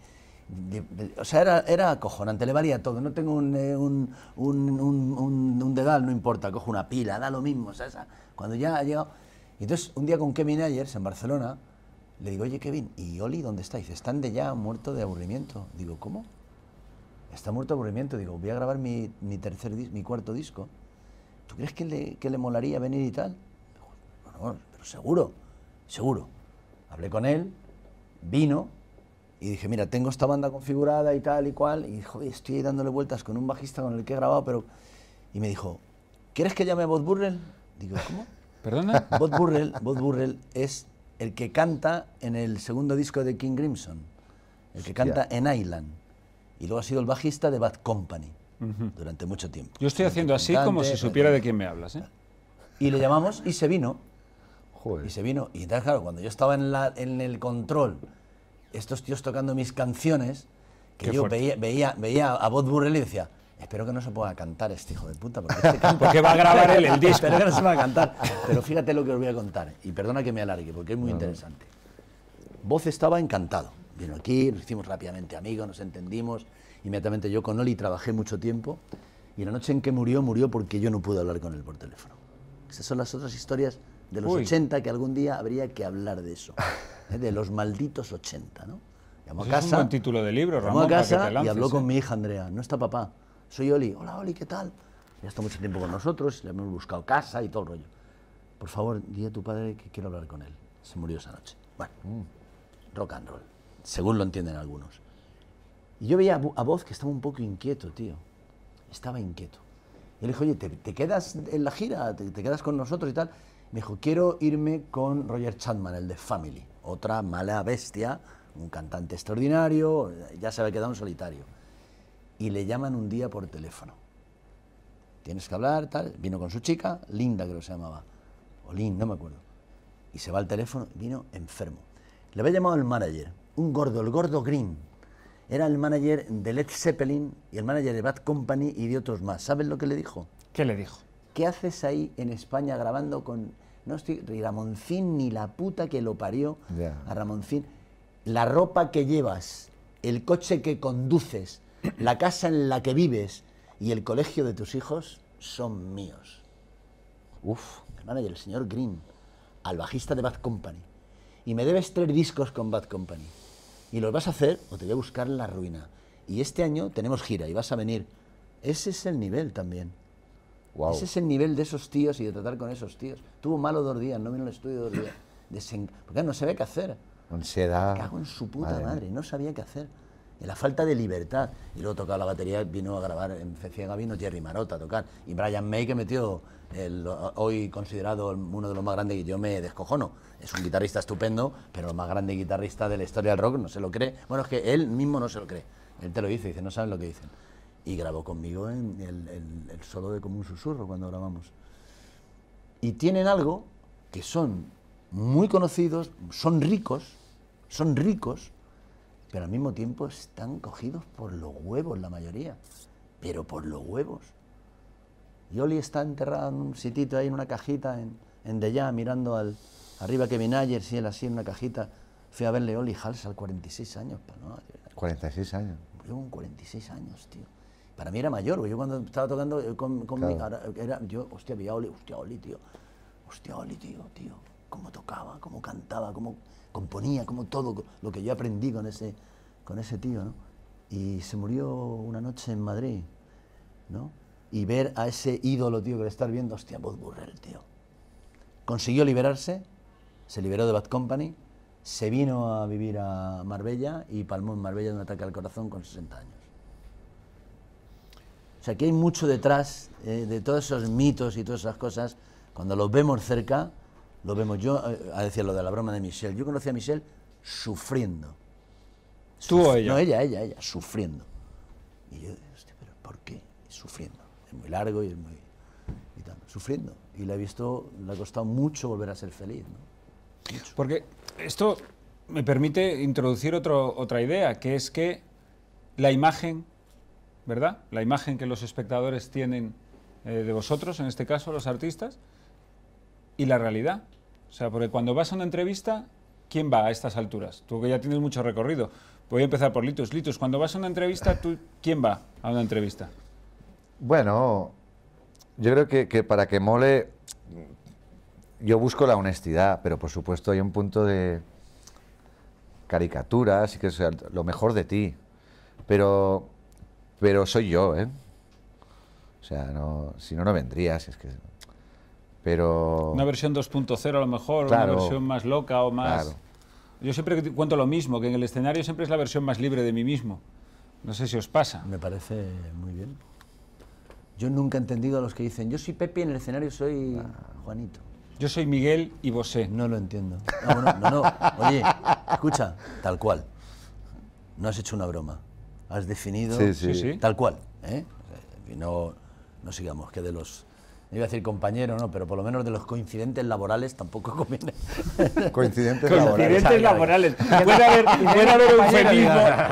o sea, era, era acojonante, le valía todo. No tengo un, eh, un, un, un, dedal, no importa, cojo una pila, da lo mismo. O sea, cuando ya ha llegado. Entonces, un día con Kevin Ayers en Barcelona, le digo, oye Kevin, ¿y Oli dónde está? dice, están de ya muerto de aburrimiento. Digo, ¿cómo? Está muerto de aburrimiento. Digo, voy a grabar mi, mi tercer mi cuarto disco. ¿tú crees que le, molaría venir y tal? Bueno, pero seguro, seguro. Hablé con él, vino y dije, mira, tengo esta banda configurada y tal y cual. Y dijo, estoy dándole vueltas con un bajista con el que he grabado, pero... Y me dijo, ¿quieres que llame a Bob Burrell? Digo, ¿cómo? ¿Perdona? Bob Burrell, es el que canta en el segundo disco de King Crimson, el que canta en Island. Y luego ha sido el bajista de Bad Company durante mucho tiempo. Yo estoy haciendo así como si supiera de quién me hablas. ¿eh? Y le llamamos y se vino. Joder. Y se vino. Y entonces, claro, cuando yo estaba en, la, en el control, estos tíos tocando mis canciones, que yo veía, veía, veía, a Bob Burrell y decía, espero que no se pueda cantar este hijo de puta, porque, este va a grabar él el disco. Espero que no se pueda cantar. Pero fíjate lo que os voy a contar, y perdona que me alargue, porque es muy interesante. Voz estaba encantado. Vino aquí, nos hicimos rápidamente amigos, nos entendimos Inmediatamente yo con Oli trabajé mucho tiempo y la noche en que murió, murió porque yo no pude hablar con él por teléfono. Esas son las otras historias de los 80 que algún día habría que hablar de eso, ¿eh? de los malditos 80, ¿no? Llamó a casa. Es un título de libro, Ramón. a casa y habló con ¿eh? mi hija Andrea. No está papá, soy Oli. Hola Oli, ¿qué tal? Ya está mucho tiempo con nosotros, le hemos buscado casa y todo el rollo. Por favor, di a tu padre que quiero hablar con él. Se murió esa noche. Bueno, mm. rock and roll, según lo entienden algunos. Y yo veía a Voz que estaba un poco inquieto, tío. Estaba inquieto. Y le dije, oye, ¿te, quedas en la gira? ¿Te, quedas con nosotros y tal? Me dijo, quiero irme con Roger Chapman, el de Family. Otra mala bestia, un cantante extraordinario, ya se había quedado en solitario. Y le llaman un día por teléfono. Tienes que hablar, tal. Vino con su chica, Linda creo que se llamaba. O Lynn, no me acuerdo. Y se va al teléfono, vino enfermo. Le había llamado el manager, un gordo, el gordo Green, era el manager de Led Zeppelin y el manager de Bad Company y de otros más. ¿Sabes lo que le dijo? ¿Qué le dijo? ¿Qué haces ahí en España grabando con... No estoy... Ramoncín ni la puta que lo parió a Ramoncín. La ropa que llevas, el coche que conduces, la casa en la que vives y el colegio de tus hijos son míos. Uf. El manager, el señor Green, al bajista de Bad Company. Y me debes tres discos con Bad Company y lo vas a hacer o te voy a buscar la ruina. Y este año tenemos gira y vas a venir. Ese es el nivel también. Ese es el nivel de esos tíos y de tratar con esos tíos. Tuvo malo dos días, no vino al estudio dos días. Porque no sabía qué hacer. Ansiedad. Me cago en su puta madre, no sabía qué hacer en la falta de libertad. Y luego tocaba la batería, vino a grabar en Feciaga, vino Jerry Marotta a tocar. Y Brian May, que metió, hoy considerado uno de los más grandes, y yo me descojono. Es un guitarrista estupendo, pero el más grande guitarrista de la historia del rock no se lo cree. Bueno, es que él mismo no se lo cree. Él te lo dice, dice, no saben lo que dicen. Y grabó conmigo en el, el solo de Como un Susurro cuando grabamos. Y tienen algo que son muy conocidos, son ricos, son ricos, pero al mismo tiempo están cogidos por los huevos la mayoría, pero por los huevos. Y Oli está enterrado en un sitito ahí, en una cajita, en, en de mirando al, arriba Kevin Ayers y él así en una cajita. Fui a verle Oli Hals al 46 años. ¿pa no, 46 años. Yo con 46 años, tío. Para mí era mayor, porque yo cuando estaba tocando eh, con, con era, yo, hostia, había Oli, hostia, Oli, tío. Hostia, Oli, tío, tío. Cómo tocaba, cómo cantaba, cómo componía, como todo lo que yo aprendí con ese, con ese tío, Y se murió una noche en Madrid, Y ver a ese ídolo, tío, que le estar viendo, hostia, Bob el tío. Consiguió liberarse, se liberó de Bad Company, se vino a vivir a Marbella y palmó en Marbella de un ataque al corazón con 60 años. O sea, que hay mucho detrás eh, de todos esos mitos y todas esas cosas, cuando los vemos cerca, lo vemos yo, eh, a decir lo de la broma de Michelle. Yo conocí a Michelle sufriendo. ¿Tú o ella? No, ella, ella, ella, sufriendo. Y yo, hostia, pero ¿por qué? Sufriendo. Es muy largo y es muy... sufriendo. Y le he visto, le ha costado mucho volver a ser feliz. Porque esto me permite introducir otra idea, que es que la imagen, ¿verdad? La imagen que los espectadores tienen eh, de vosotros, en este caso los artistas, y la realidad. O sea, porque cuando vas a una entrevista, ¿quién va a estas alturas? Tú que ya tienes mucho recorrido. Voy a empezar por Litos. Litos, cuando vas a una entrevista, ¿tú, ¿quién va a una entrevista? Bueno, yo creo que, para que mole, yo busco la honestidad, pero por supuesto hay un punto de caricatura, así que sea lo mejor de ti. Pero, pero soy yo, ¿eh? O sea, no, si no, no vendrías. Es que pero... Una versión 2.0 a lo mejor, una versión más loca o más... Yo siempre cuento lo mismo, que en el escenario siempre es la versión más libre de mí mismo. No sé si os pasa. Me parece muy bien. Yo nunca he entendido a los que dicen, yo soy Pepe y en el escenario soy ah. Juanito. Yo soy Miguel y Bosé. No lo entiendo. No, no, no, no. Oye, escucha, tal cual. No has hecho una broma. Has definido sí, sí. tal cual. ¿eh? No, no sigamos, que de los iba a decir compañero, no, pero por lo menos de los coincidentes laborales tampoco conviene. Coincidentes laborales. Coincidentes laborales. Puede haber, puede haber eufemismo,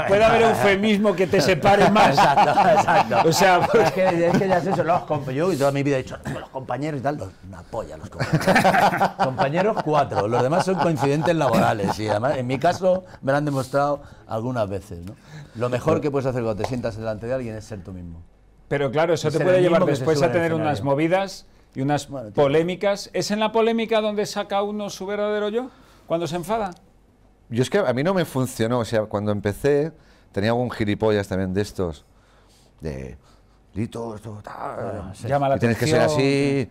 puede haber que te separe más. Exacto, exacto. O sea, pues... es, que, ya sé, eso, los compañeros, yo toda mi vida he dicho, los compañeros y tal, los, apoya los compañeros. compañeros cuatro, los demás son coincidentes laborales y además en mi caso me lo han demostrado algunas veces. ¿no? Lo mejor que puedes hacer cuando te sientas delante de alguien es ser tú mismo. Pero claro, eso te puede llevar después a tener unas movidas y unas polémicas. ¿Es en la polémica donde saca uno su verdadero yo? Cuando se enfada. Yo es que a mí no me funcionó. O sea, cuando empecé, tenía algún gilipollas también de estos. De. Lito, esto, tal. Ah, llama la tienes que ser así.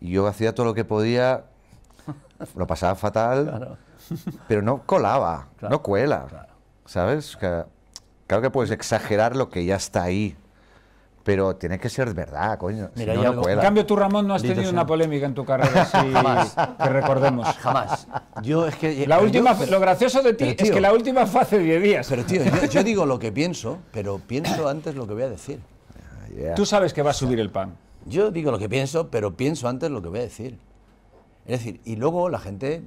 Y yo hacía todo lo que podía. Lo pasaba fatal. Pero no colaba. No cuela. ¿Sabes? Que, claro que puedes exagerar lo que ya está ahí pero tiene que ser verdad, coño. Mira, En cambio, tú, Ramón, no has tenido una polémica en tu carrera, así que recordemos. Jamás. Eh, la última, lo gracioso de ti es que la última fue hace 10 días. Pero, tío, yo, digo lo que pienso, pero pienso antes lo que voy a decir. Ah, tú sabes que va a subir el pan. Yo digo lo que pienso, pero pienso antes lo que voy a decir. Es decir, y luego la gente,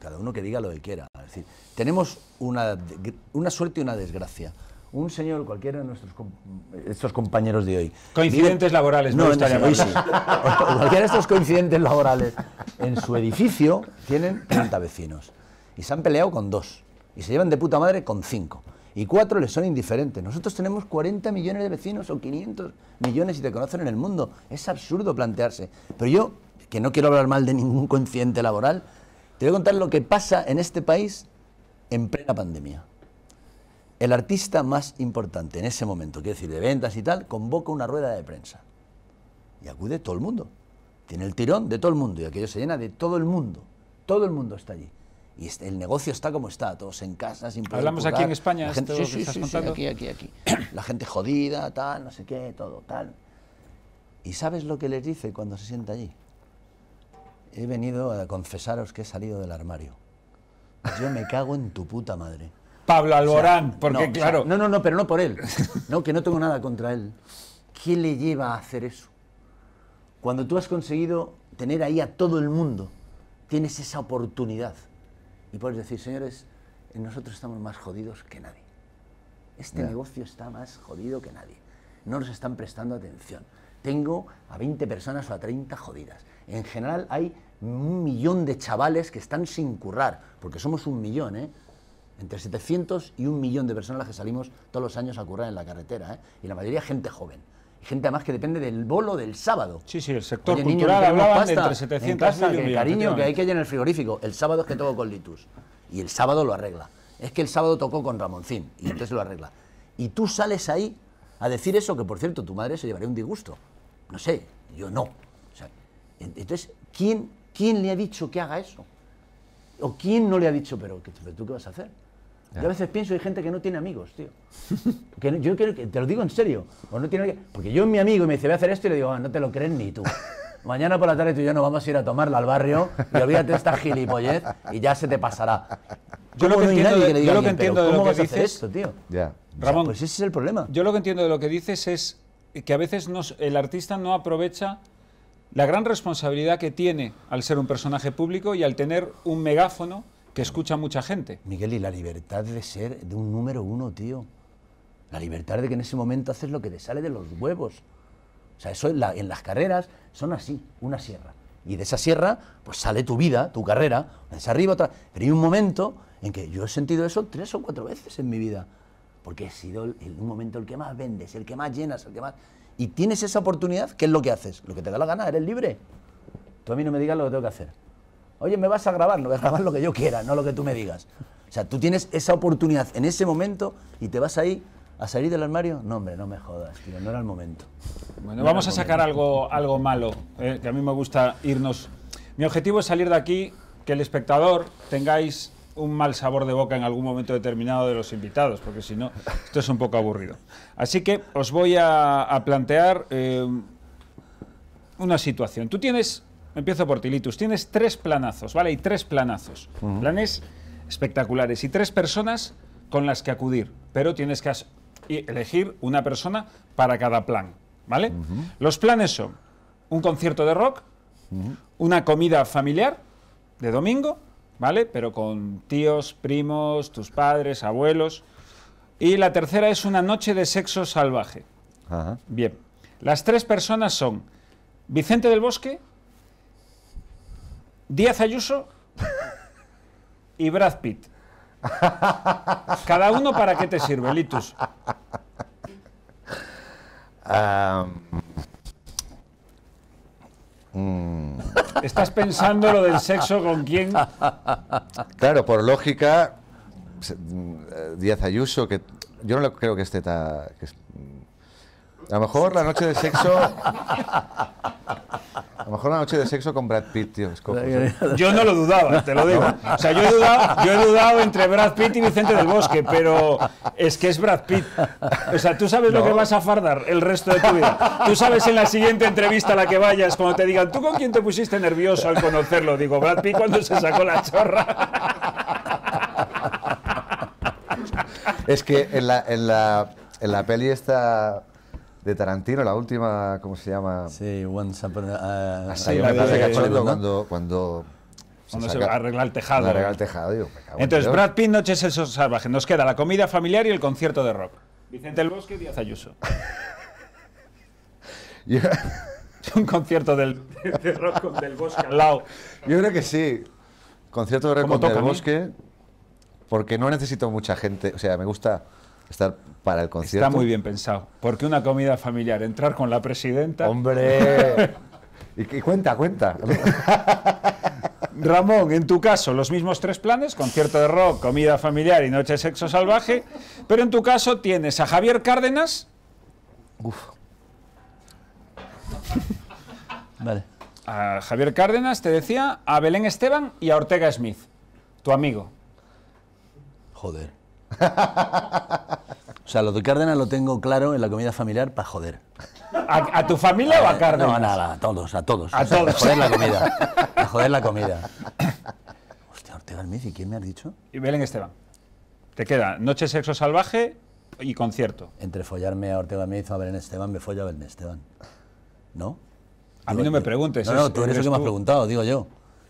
cada uno que diga lo que quiera. decir, tenemos una, una suerte y una desgracia un señor, cualquiera de nuestros compañeros de hoy. Coincidentes laborales, no, no Cualquiera de estos coincidentes laborales en su edificio tienen 30 vecinos y se han peleado con dos y se llevan de puta madre con cinco y cuatro les son indiferentes. Nosotros tenemos 40 millones de vecinos o 500 millones y te conocen en el mundo. Es absurdo plantearse. Pero yo, que no quiero hablar mal de ningún coincidente laboral, te voy a contar lo que pasa en este país en plena pandemia el artista más importante en ese momento, quiero decir, de ventas y tal, convoca una rueda de prensa. Y acude todo el mundo. Tiene el tirón de todo el mundo y aquello se llena de todo el mundo. Todo el mundo está allí. Y el negocio está como está, todos en casa, sin Hablamos aquí en España, aquí, aquí, aquí. La gente jodida, tal, no sé qué, todo, tal. ¿Y sabes lo que les dice cuando se sienta allí? He venido a confesaros que he salido del armario. Yo me cago en tu puta madre. Pablo Alborán, porque claro. no, no, no, pero no por él. No, que no tengo nada contra él. ¿Qué le lleva a hacer eso? Cuando tú has conseguido tener ahí a todo el mundo, tienes esa oportunidad. Y puedes decir, señores, nosotros estamos más jodidos que nadie. Este negocio está más jodido que nadie. No nos están prestando atención. Tengo a 20 personas o a 30 jodidas. En general hay un millón de chavales que están sin currar, porque somos un millón, ¿eh? Entre 700 y un millón de personas las que salimos todos los años a currar en la carretera. ¿eh? Y la mayoría gente joven. Gente además que depende del bolo del sábado. Sí, sí, el sector cultural niño, hablaban de entre 700 y un Cariño, que hay que llenar el frigorífico. El sábado es que toco con Litus. Y el sábado lo arregla. Es que el sábado tocó con Ramoncín y entonces lo arregla. Y tú sales ahí a decir eso, que por cierto, tu madre se llevaría un disgusto. No sé, yo no. O sea, entonces, ¿quién, ¿quién le ha dicho que haga eso? ¿O quién no le ha dicho, pero, pero tú qué vas a hacer? Yo a veces pienso hay gente que no tiene amigos, tío. Que yo que, te lo digo en serio. no tiene, porque yo mi amigo me dice, voy a hacer esto y le digo, ah, no te lo crees ni tú. Mañana por la tarde tú y yo nos vamos a ir a tomarla al barrio y olvídate de esta gilipollez y ya se te pasará. Yo lo que entiendo de lo que dices, esto, tío? Ramón, pues es el problema. Yo lo que entiendo de lo que dices es que a veces nos, el artista no aprovecha la gran responsabilidad que tiene al ser un personaje público y al tener un megáfono que escucha mucha gente. Miguel, y la libertad de ser de un número uno, tío. La libertad de que en ese momento haces lo que te sale de los huevos. O sea, eso en, las carreras son así, una sierra. Y de esa sierra, pues sale tu vida, tu carrera, es arriba, otra. Pero hay un momento en que yo he sentido eso tres o cuatro veces en mi vida. Porque he sido en un momento el que más vendes, el que más llenas, el que más. Y tienes esa oportunidad, ¿qué es lo que haces? Lo que te da la gana, eres libre. Tú a mí no me digas lo que tengo que hacer oye, me vas a grabar, no voy a grabar lo que yo quiera, no lo que tú me digas. O sea, tú tienes esa oportunidad en ese momento y te vas ahí a salir del armario. No, hombre, no me jodas, tío, no era el momento. Bueno, vamos a sacar algo, algo malo, eh, que a mí me gusta irnos. Mi objetivo es salir de aquí, que el espectador tengáis un mal sabor de boca en algún momento determinado de los invitados, porque si no, esto es un poco aburrido. Así que os voy a, plantear eh, una situación. Tú tienes Empiezo por Tilitus. Tienes tres planazos, ¿vale? Y tres planazos. Planes espectaculares y tres personas con las que acudir, pero tienes que elegir una persona para cada plan, ¿vale? Los planes son un concierto de rock, una comida familiar de domingo, ¿vale? Pero con tíos, primos, tus padres, abuelos. Y la tercera es una noche de sexo salvaje. Bien. Las tres personas son Vicente del Bosque, Díaz Ayuso y Brad Pitt. Cada uno para qué te sirve, Litus. Estás pensando lo del sexo con quién. Claro, por lógica, eh, Díaz Ayuso, que yo no creo que esté tan... A lo mejor la noche de sexo a lo mejor una noche de sexo con Brad Pitt, tío. Yo no lo dudaba, eh, te lo digo. O sea, yo he, dudado, entre Brad Pitt y Vicente del Bosque, pero es que es Brad Pitt. O sea, tú sabes lo que vas a fardar el resto de tu vida. Tú sabes en la siguiente entrevista a la que vayas, cuando te digan, ¿tú con quién te pusiste nervioso al conocerlo? Digo, Brad Pitt cuando se sacó la chorra. Es que en la, en la, en la peli está de Tarantino, la última, ¿cómo se llama? Sí, Once Upon a... Ah, me cuando... cuando cuando se, arregla el tejado. ¿eh? el tejado, Entonces, Brad Pitt, es esos salvajes. Nos queda la comida familiar y el concierto de rock. Vicente el Bosque, Díaz Ayuso. un concierto del, de rock con del bosque al lado. Yo creo que sí. Concierto de rock con del bosque. Porque no necesito mucha gente. O sea, me gusta estar para el concierto. Está muy bien pensado, porque una comida familiar, entrar con la presidenta... ¡Hombre! y, cuenta, cuenta. Ramón, en tu caso, los mismos tres planes, concierto de rock, comida familiar y noche de sexo salvaje, pero en tu caso tienes a Javier Cárdenas... Uf. vale. A Javier Cárdenas, te decía, a Belén Esteban y a Ortega Smith, tu amigo. Joder. O sea, lo de Cárdenas lo tengo claro en la comida familiar para joder. ¿A, tu familia o a eh, Cárdenas? No, nada, a todos, a todos. A todos. joder la comida. A joder la comida. Hostia, Ortega Almiz, ¿y quién me has dicho? Y Belén Esteban. Te queda Noche Sexo Salvaje y concierto. Entre follarme a Ortega Almiz o a Belén Esteban, me folla a Belén Esteban. ¿No? A mí no me preguntes. No, no, tú eres el que me has preguntado, digo yo.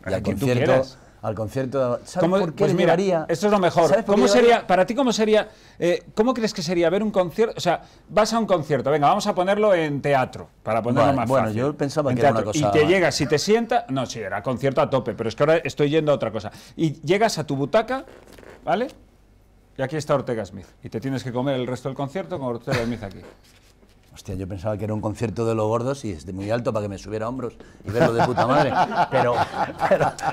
Y al concierto, al concierto. ¿Sabes por qué pues mira, Esto es lo mejor. ¿Cómo sería, para ti, cómo sería, eh, cómo crees que sería ver un concierto? O sea, vas a un concierto, venga, vamos a ponerlo en teatro, para ponerlo más bueno, Bueno, yo pensaba que era una cosa... Y te llegas, si te sientas, no, sí, era concierto a tope, pero es que ahora estoy yendo a otra cosa. Y llegas a tu butaca, ¿vale? Y aquí está Ortega Smith. Y te tienes que comer el resto del concierto con Ortega Smith aquí. Hostia, yo pensaba que era un concierto de los gordos y es de muy alto para que me subiera a hombros y verlo de puta madre. Pero,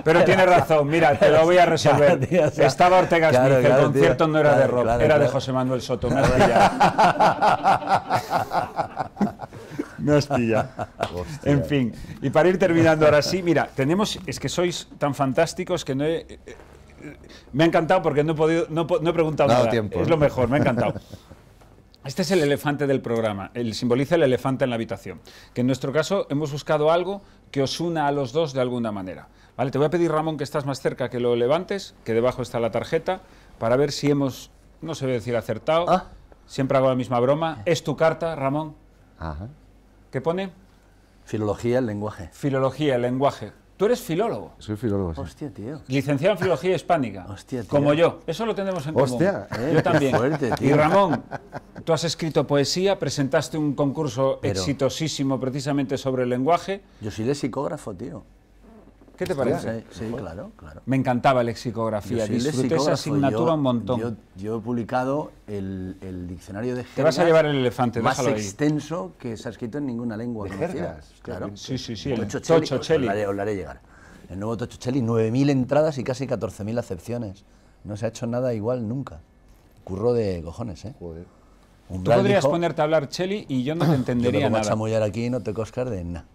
pero, tienes razón, mira, te lo voy a resolver. Estaba Ortega Smith, el concierto no era de rock, era de José Manuel Soto. Me me Hostia. En fin, y para ir terminando ahora sí, mira, tenemos, es que sois tan fantásticos que no he... Eh, eh, me ha encantado porque no he podido, no, he preguntado nada. Es ¿eh? lo mejor, me ha encantado. Este es el elefante del programa, el, simboliza el elefante en la habitación, que en nuestro caso hemos buscado algo que os una a los dos de alguna manera. Vale, te voy a pedir, Ramón, que estás más cerca, que lo levantes, que debajo está la tarjeta, para ver si hemos, no se ve decir acertado, ah. siempre hago la misma broma. Es tu carta, Ramón. ¿Qué pone? Filología, el lenguaje. Filología, el lenguaje. Tú eres filólogo. Soy filólogo. Hostia, tío. Licenciado en filología hispánica. Hostia, tío. Como yo. Eso lo tenemos en común. Hostia, yo eh, también. Y Ramón, tú has escrito poesía, presentaste un concurso exitosísimo precisamente sobre el lenguaje. Yo soy lexicógrafo, tío. ¿Qué te parece? Sí, claro, claro. Me encantaba lexicografía, disfruté esa asignatura un montón. Yo, he publicado el, diccionario de jergas. Te vas a llevar el elefante, Más extenso que se ha escrito en ninguna lengua ¿De Claro. Sí, sí, sí. El Tocho Cheli. lo haré llegar. El nuevo Tocho Cheli, 9.000 entradas y casi 14.000 acepciones. No se ha hecho nada igual nunca. Curro de cojones, ¿eh? Joder. Tú podrías ponerte a hablar Cheli y yo no te entendería yo te vas a aquí y no te coscar de nada.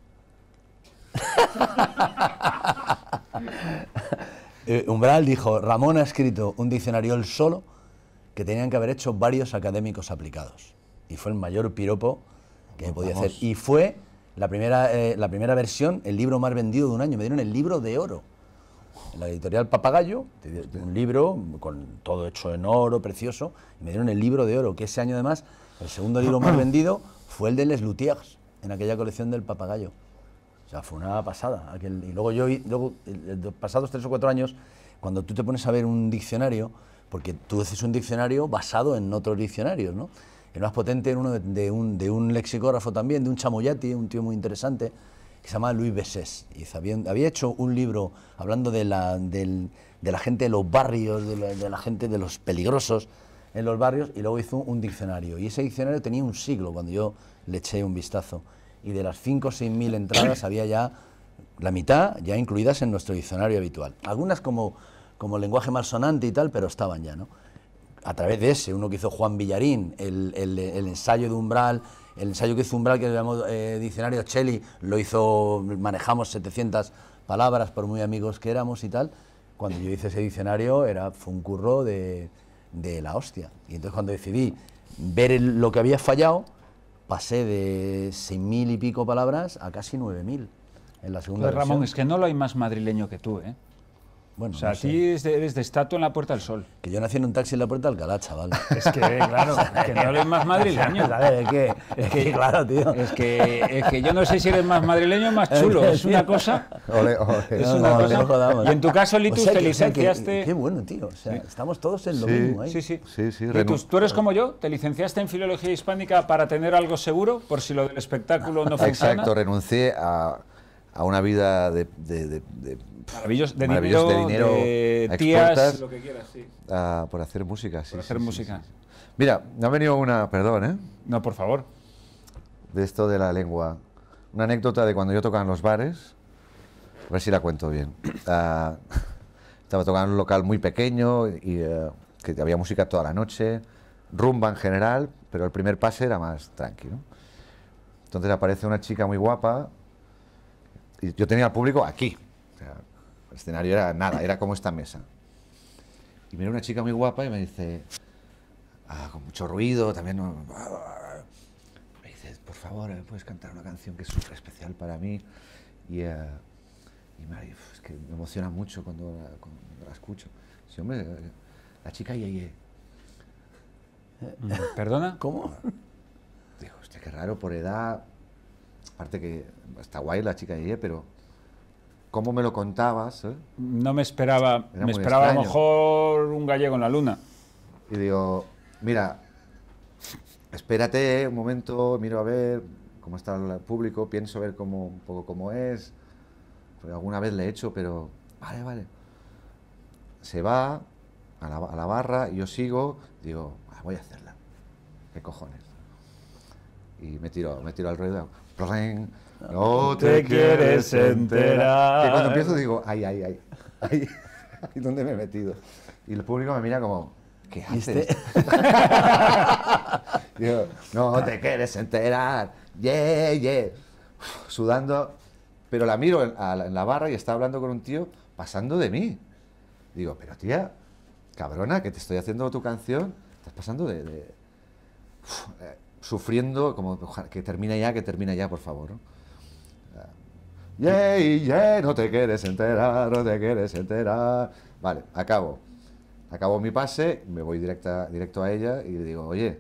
Eh, Umbral dijo, Ramón ha escrito un diccionario el solo que tenían que haber hecho varios académicos aplicados. Y fue el mayor piropo que podía hacer. Y fue la primera, eh, la primera versión, el libro más vendido de un año. Me dieron el libro de oro. En la editorial Papagayo, un libro con todo hecho en oro, precioso, y me dieron el libro de oro, que ese año además, el segundo libro más vendido fue el de Les Luthiers, en aquella colección del Papagayo. O sea, fue una pasada. y luego yo, luego, los pasados tres o cuatro años, cuando tú te pones a ver un diccionario, porque tú haces un diccionario basado en otros diccionarios, ¿no? El más potente era uno de, un, lexicógrafo también, de un chamoyati, un tío muy interesante, que se llama Luis Besés. Y había, hecho un libro hablando de la, gente de los barrios, de la, gente de los peligrosos en los barrios, y luego hizo un diccionario. Y ese diccionario tenía un siglo cuando yo le eché un vistazo y de las 5 o 6 mil entradas había ya la mitad ya incluidas en nuestro diccionario habitual. Algunas como, como lenguaje malsonante y tal, pero estaban ya, ¿no? A través de ese, uno que hizo Juan Villarín, el, el, ensayo de Umbral, el ensayo que hizo Umbral, que llamamos eh, diccionario Cheli, lo hizo, manejamos 700 palabras por muy amigos que éramos y tal. Cuando yo hice ese diccionario era, fue un curro de, de la hostia. Y entonces cuando decidí ver lo que había fallado, pasé de seis mil y pico palabras a casi nueve mil en la segunda Ramón, es que no lo hay más madrileño que tú, ¿eh? Bueno, o sea, no a ti eres de, estatua en la Puerta del Sol. Que yo nací en un taxi en la Puerta del Alcalá, chaval. Es que, claro, que no eres más madrileño. ¿Sabes? Es que, es que, claro, tío. Es que, es que yo no sé si eres más madrileño o más chulo. Es una cosa... Es una cosa... y en tu caso, Litus, te licenciaste... qué bueno, tío. O sea, estamos todos en lo mismo ahí. Sí, sí. sí, sí tú eres como yo. Te licenciaste en Filología Hispánica para tener algo seguro, por si lo del espectáculo no funciona. Exacto, renuncié a a una vida de, de dinero, de tías, lo que quieras, sí. por hacer música, sí. hacer música. Mira, me ha venido una, perdón, ¿eh? No, por favor. De esto de la lengua. Una anécdota de cuando yo tocaba en los bares, a ver si la cuento bien. Ah, estaba tocando en un local muy pequeño y eh, que había música toda la noche, rumba en general, pero el primer pase era más tranquilo. Entonces aparece una chica muy guapa yo tenía al público aquí. el escenario era nada, era como esta mesa. Y mira una chica muy guapa y me dice, ah, con mucho ruido, también... Ah, ah, ah". Me dice, por favor, puedes cantar una canción que es súper especial para mí? Y, eh, me emociona mucho cuando la, escucho. la chica y mm, ¿Perdona? ¿Cómo? Digo, hostia, qué raro, por edad, Aparte que está guay la chica de pero ¿cómo me lo contabas? Eh? No me esperaba, me esperaba a lo mejor un gallego en la luna. Y digo, mira, espérate un momento, miro a ver cómo está el público, pienso ver cómo, un poco cómo es. alguna vez le he hecho, pero vale, vale. Se va a la, barra, y yo sigo, digo, ah, voy a hacerla. ¿Qué cojones? Y me tiro, me tiro al ruedo no te, quieres enterar. Que cuando empiezo digo, ay, ay, ay, ay, ¿dónde me he metido? Y el público me mira como, ¿qué haces? Digo, no te quieres enterar, yeah, yeah. sudando, pero la miro en, la barra y está hablando con un tío pasando de mí. Digo, pero tía, cabrona, que te estoy haciendo tu canción, estás pasando de... Eh, sufriendo, como que termina ya, que termina ya, por favor. ¿no? Yeah, no te quieres enterar, no te quieres enterar. Vale, acabo. Acabo mi pase, me voy directa, directo a ella y le digo, oye,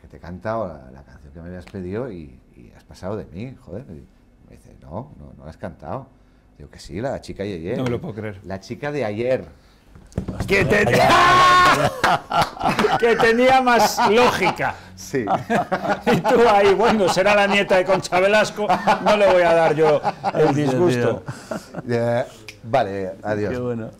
que te he cantado la, canción que me habías pedido y, has pasado de mí, joder. Me dice, no, no, no la has cantado. Digo que sí, la chica de ayer. No me lo puedo creer. La chica de ayer. te... que tenía más lógica. Sí. Y tú ahí, bueno, será la nieta de Concha Velasco, no le voy a dar yo el disgusto. vale, adiós. Qué bueno.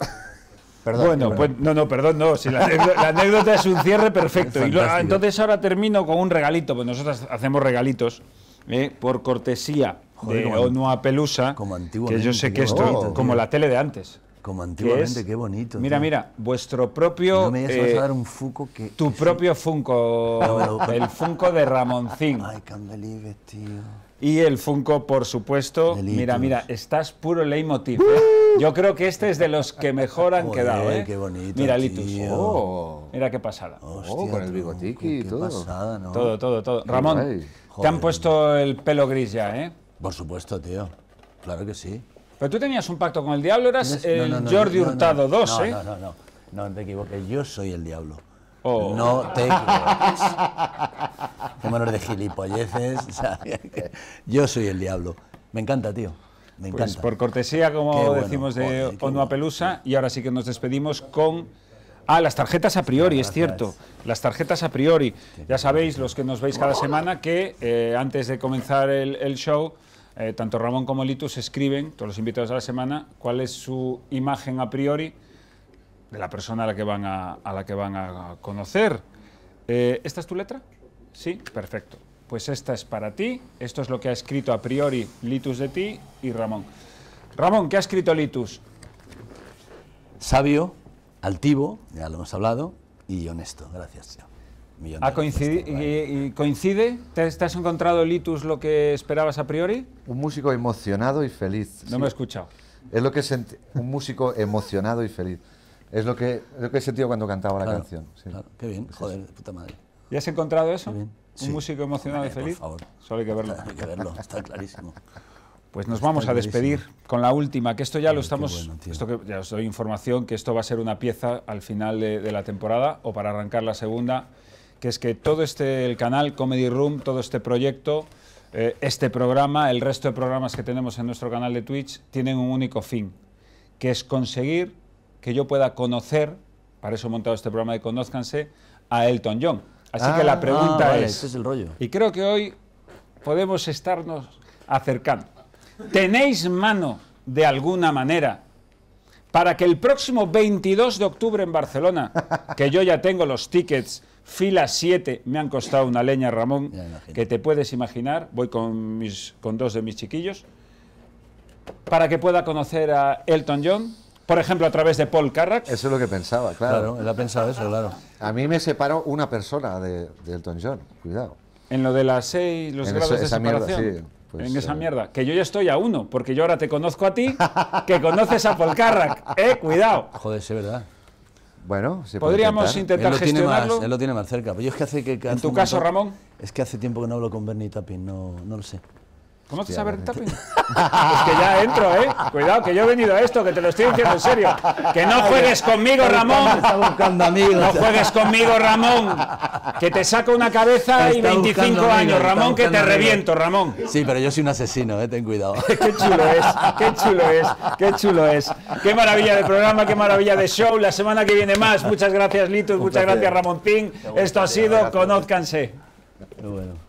Perdón, bueno, pues no, no, perdón, no. Si la, anécdota, es un cierre perfecto. entonces ahora termino con un regalito, pues nosotros hacemos regalitos eh, por cortesía de Onua Pelusa, que yo sé que esto, es como la tele de antes. Como antiguamente, qué bonito. Mira, mira, vuestro propio. Eh, un que. Tu propio Funko. Ah, el Funko de Ramoncín. I can't believe it, tío. Y el Funko, por supuesto. Mira, mira, estás puro leitmotiv. ¡Uh! ¿eh? Yo creo que este es de los que mejor han quedado. ¿eh? qué bonito. Mira, Litus. Oh, mira qué pasada. Hostia, oh, con el bigotiki y todo. pasada, ¿no? Todo, todo, todo. Ramón, te han puesto el pelo gris ya, ¿eh? Por supuesto, tío. Claro que sí. Pero tú tenías un pacto con el diablo, eras el Jordi Hurtado 2, ¿eh? No, no, no, no, te equivoques, yo soy el diablo. Oh. No te equivoques. Vámonos de gilipolleces. yo soy el diablo. Me encanta, tío. Me pues encanta. Pues por cortesía, como decimos de Onuapelusa Pelusa, y ahora sí que nos despedimos con Ah, las tarjetas a priori, es cierto. Las tarjetas a priori. Ya sabéis, los que nos veis cada semana, que eh, antes de comenzar el show eh, tanto Ramón como Litus escriben, todos los invitados a la semana, cuál es su imagen a priori de la persona a la que van a, conocer. Eh, ¿Esta es tu letra? Sí, perfecto. Pues esta es para ti, esto es lo que ha escrito a priori Litus de ti y Ramón. Ramón, ¿qué ha escrito Litus? Sabio, altivo, ya lo hemos hablado, y honesto. Gracias. ¿Ha coincidido y, ¿Coincide? ¿Te, has encontrado, Litus, lo que esperabas a priori? Un músico emocionado y feliz. No me he escuchado. Es lo que sentí, un músico emocionado y feliz. Es lo que, lo que he sentido cuando cantaba la canción. Claro, qué bien, joder, puta madre. ¿Y has encontrado eso? ¿Un músico emocionado y feliz? Por favor. Solo hay que verlo. Hay que verlo, está clarísimo. Pues nos vamos a despedir con la última, que esto ya lo estamos, esto que ya os doy información, que esto va a ser una pieza al final de, de la temporada o para arrancar la segunda que es que todo este el canal Comedy Room, todo este proyecto, eh, este programa, el resto de programas que tenemos en nuestro canal de Twitch, tienen un único fin, que es conseguir que yo pueda conocer, para eso he montado este programa de Conózcanse, a Elton John. Así que la ah, pregunta es, es el rollo. y creo que hoy podemos estarnos acercando. ¿Tenéis mano de alguna manera para que el próximo 22 de octubre en Barcelona, que yo ya tengo los tickets Fila 7 me han costado una leña, Ramón, que te puedes imaginar. Voy con, mis, con dos de mis chiquillos. Para que pueda conocer a Elton John, por ejemplo, a través de Paul Carrack. Eso es lo que pensaba, claro. Claro, él ha pensado eso, claro. A mí me separó una persona de, Elton John, cuidado. En lo de las seis, los grados de separación. Mierda, sí, pues, en esa eh. mierda. Que yo ya estoy a uno, porque yo ahora te conozco a ti, que conoces a Paul Carrack. Eh, cuidado. Joder, es verdad. Bueno, podríamos intentar, él gestionarlo. más, él lo tiene más cerca. Pues en tu caso, Ramón. Es que hace tiempo que no hablo con Bernie Tapin, no, no lo sé. ¿Cómo te a el Es que ya entro, ¿eh? Cuidado, que yo he venido a esto, que te lo estoy diciendo en serio. Que no juegues conmigo, Ramón. No juegues conmigo, Ramón. Que te saco una cabeza y 25 años, Ramón, que te reviento, Ramón. Sí, pero yo soy un asesino, ¿eh? Ten cuidado. qué chulo es, qué chulo es, qué chulo es. Qué maravilla de programa, qué maravilla de show. La semana que viene más. Muchas gracias, Litus. Muchas gracias, Ramón Ping. Esto ha sido Conózcanse. bueno.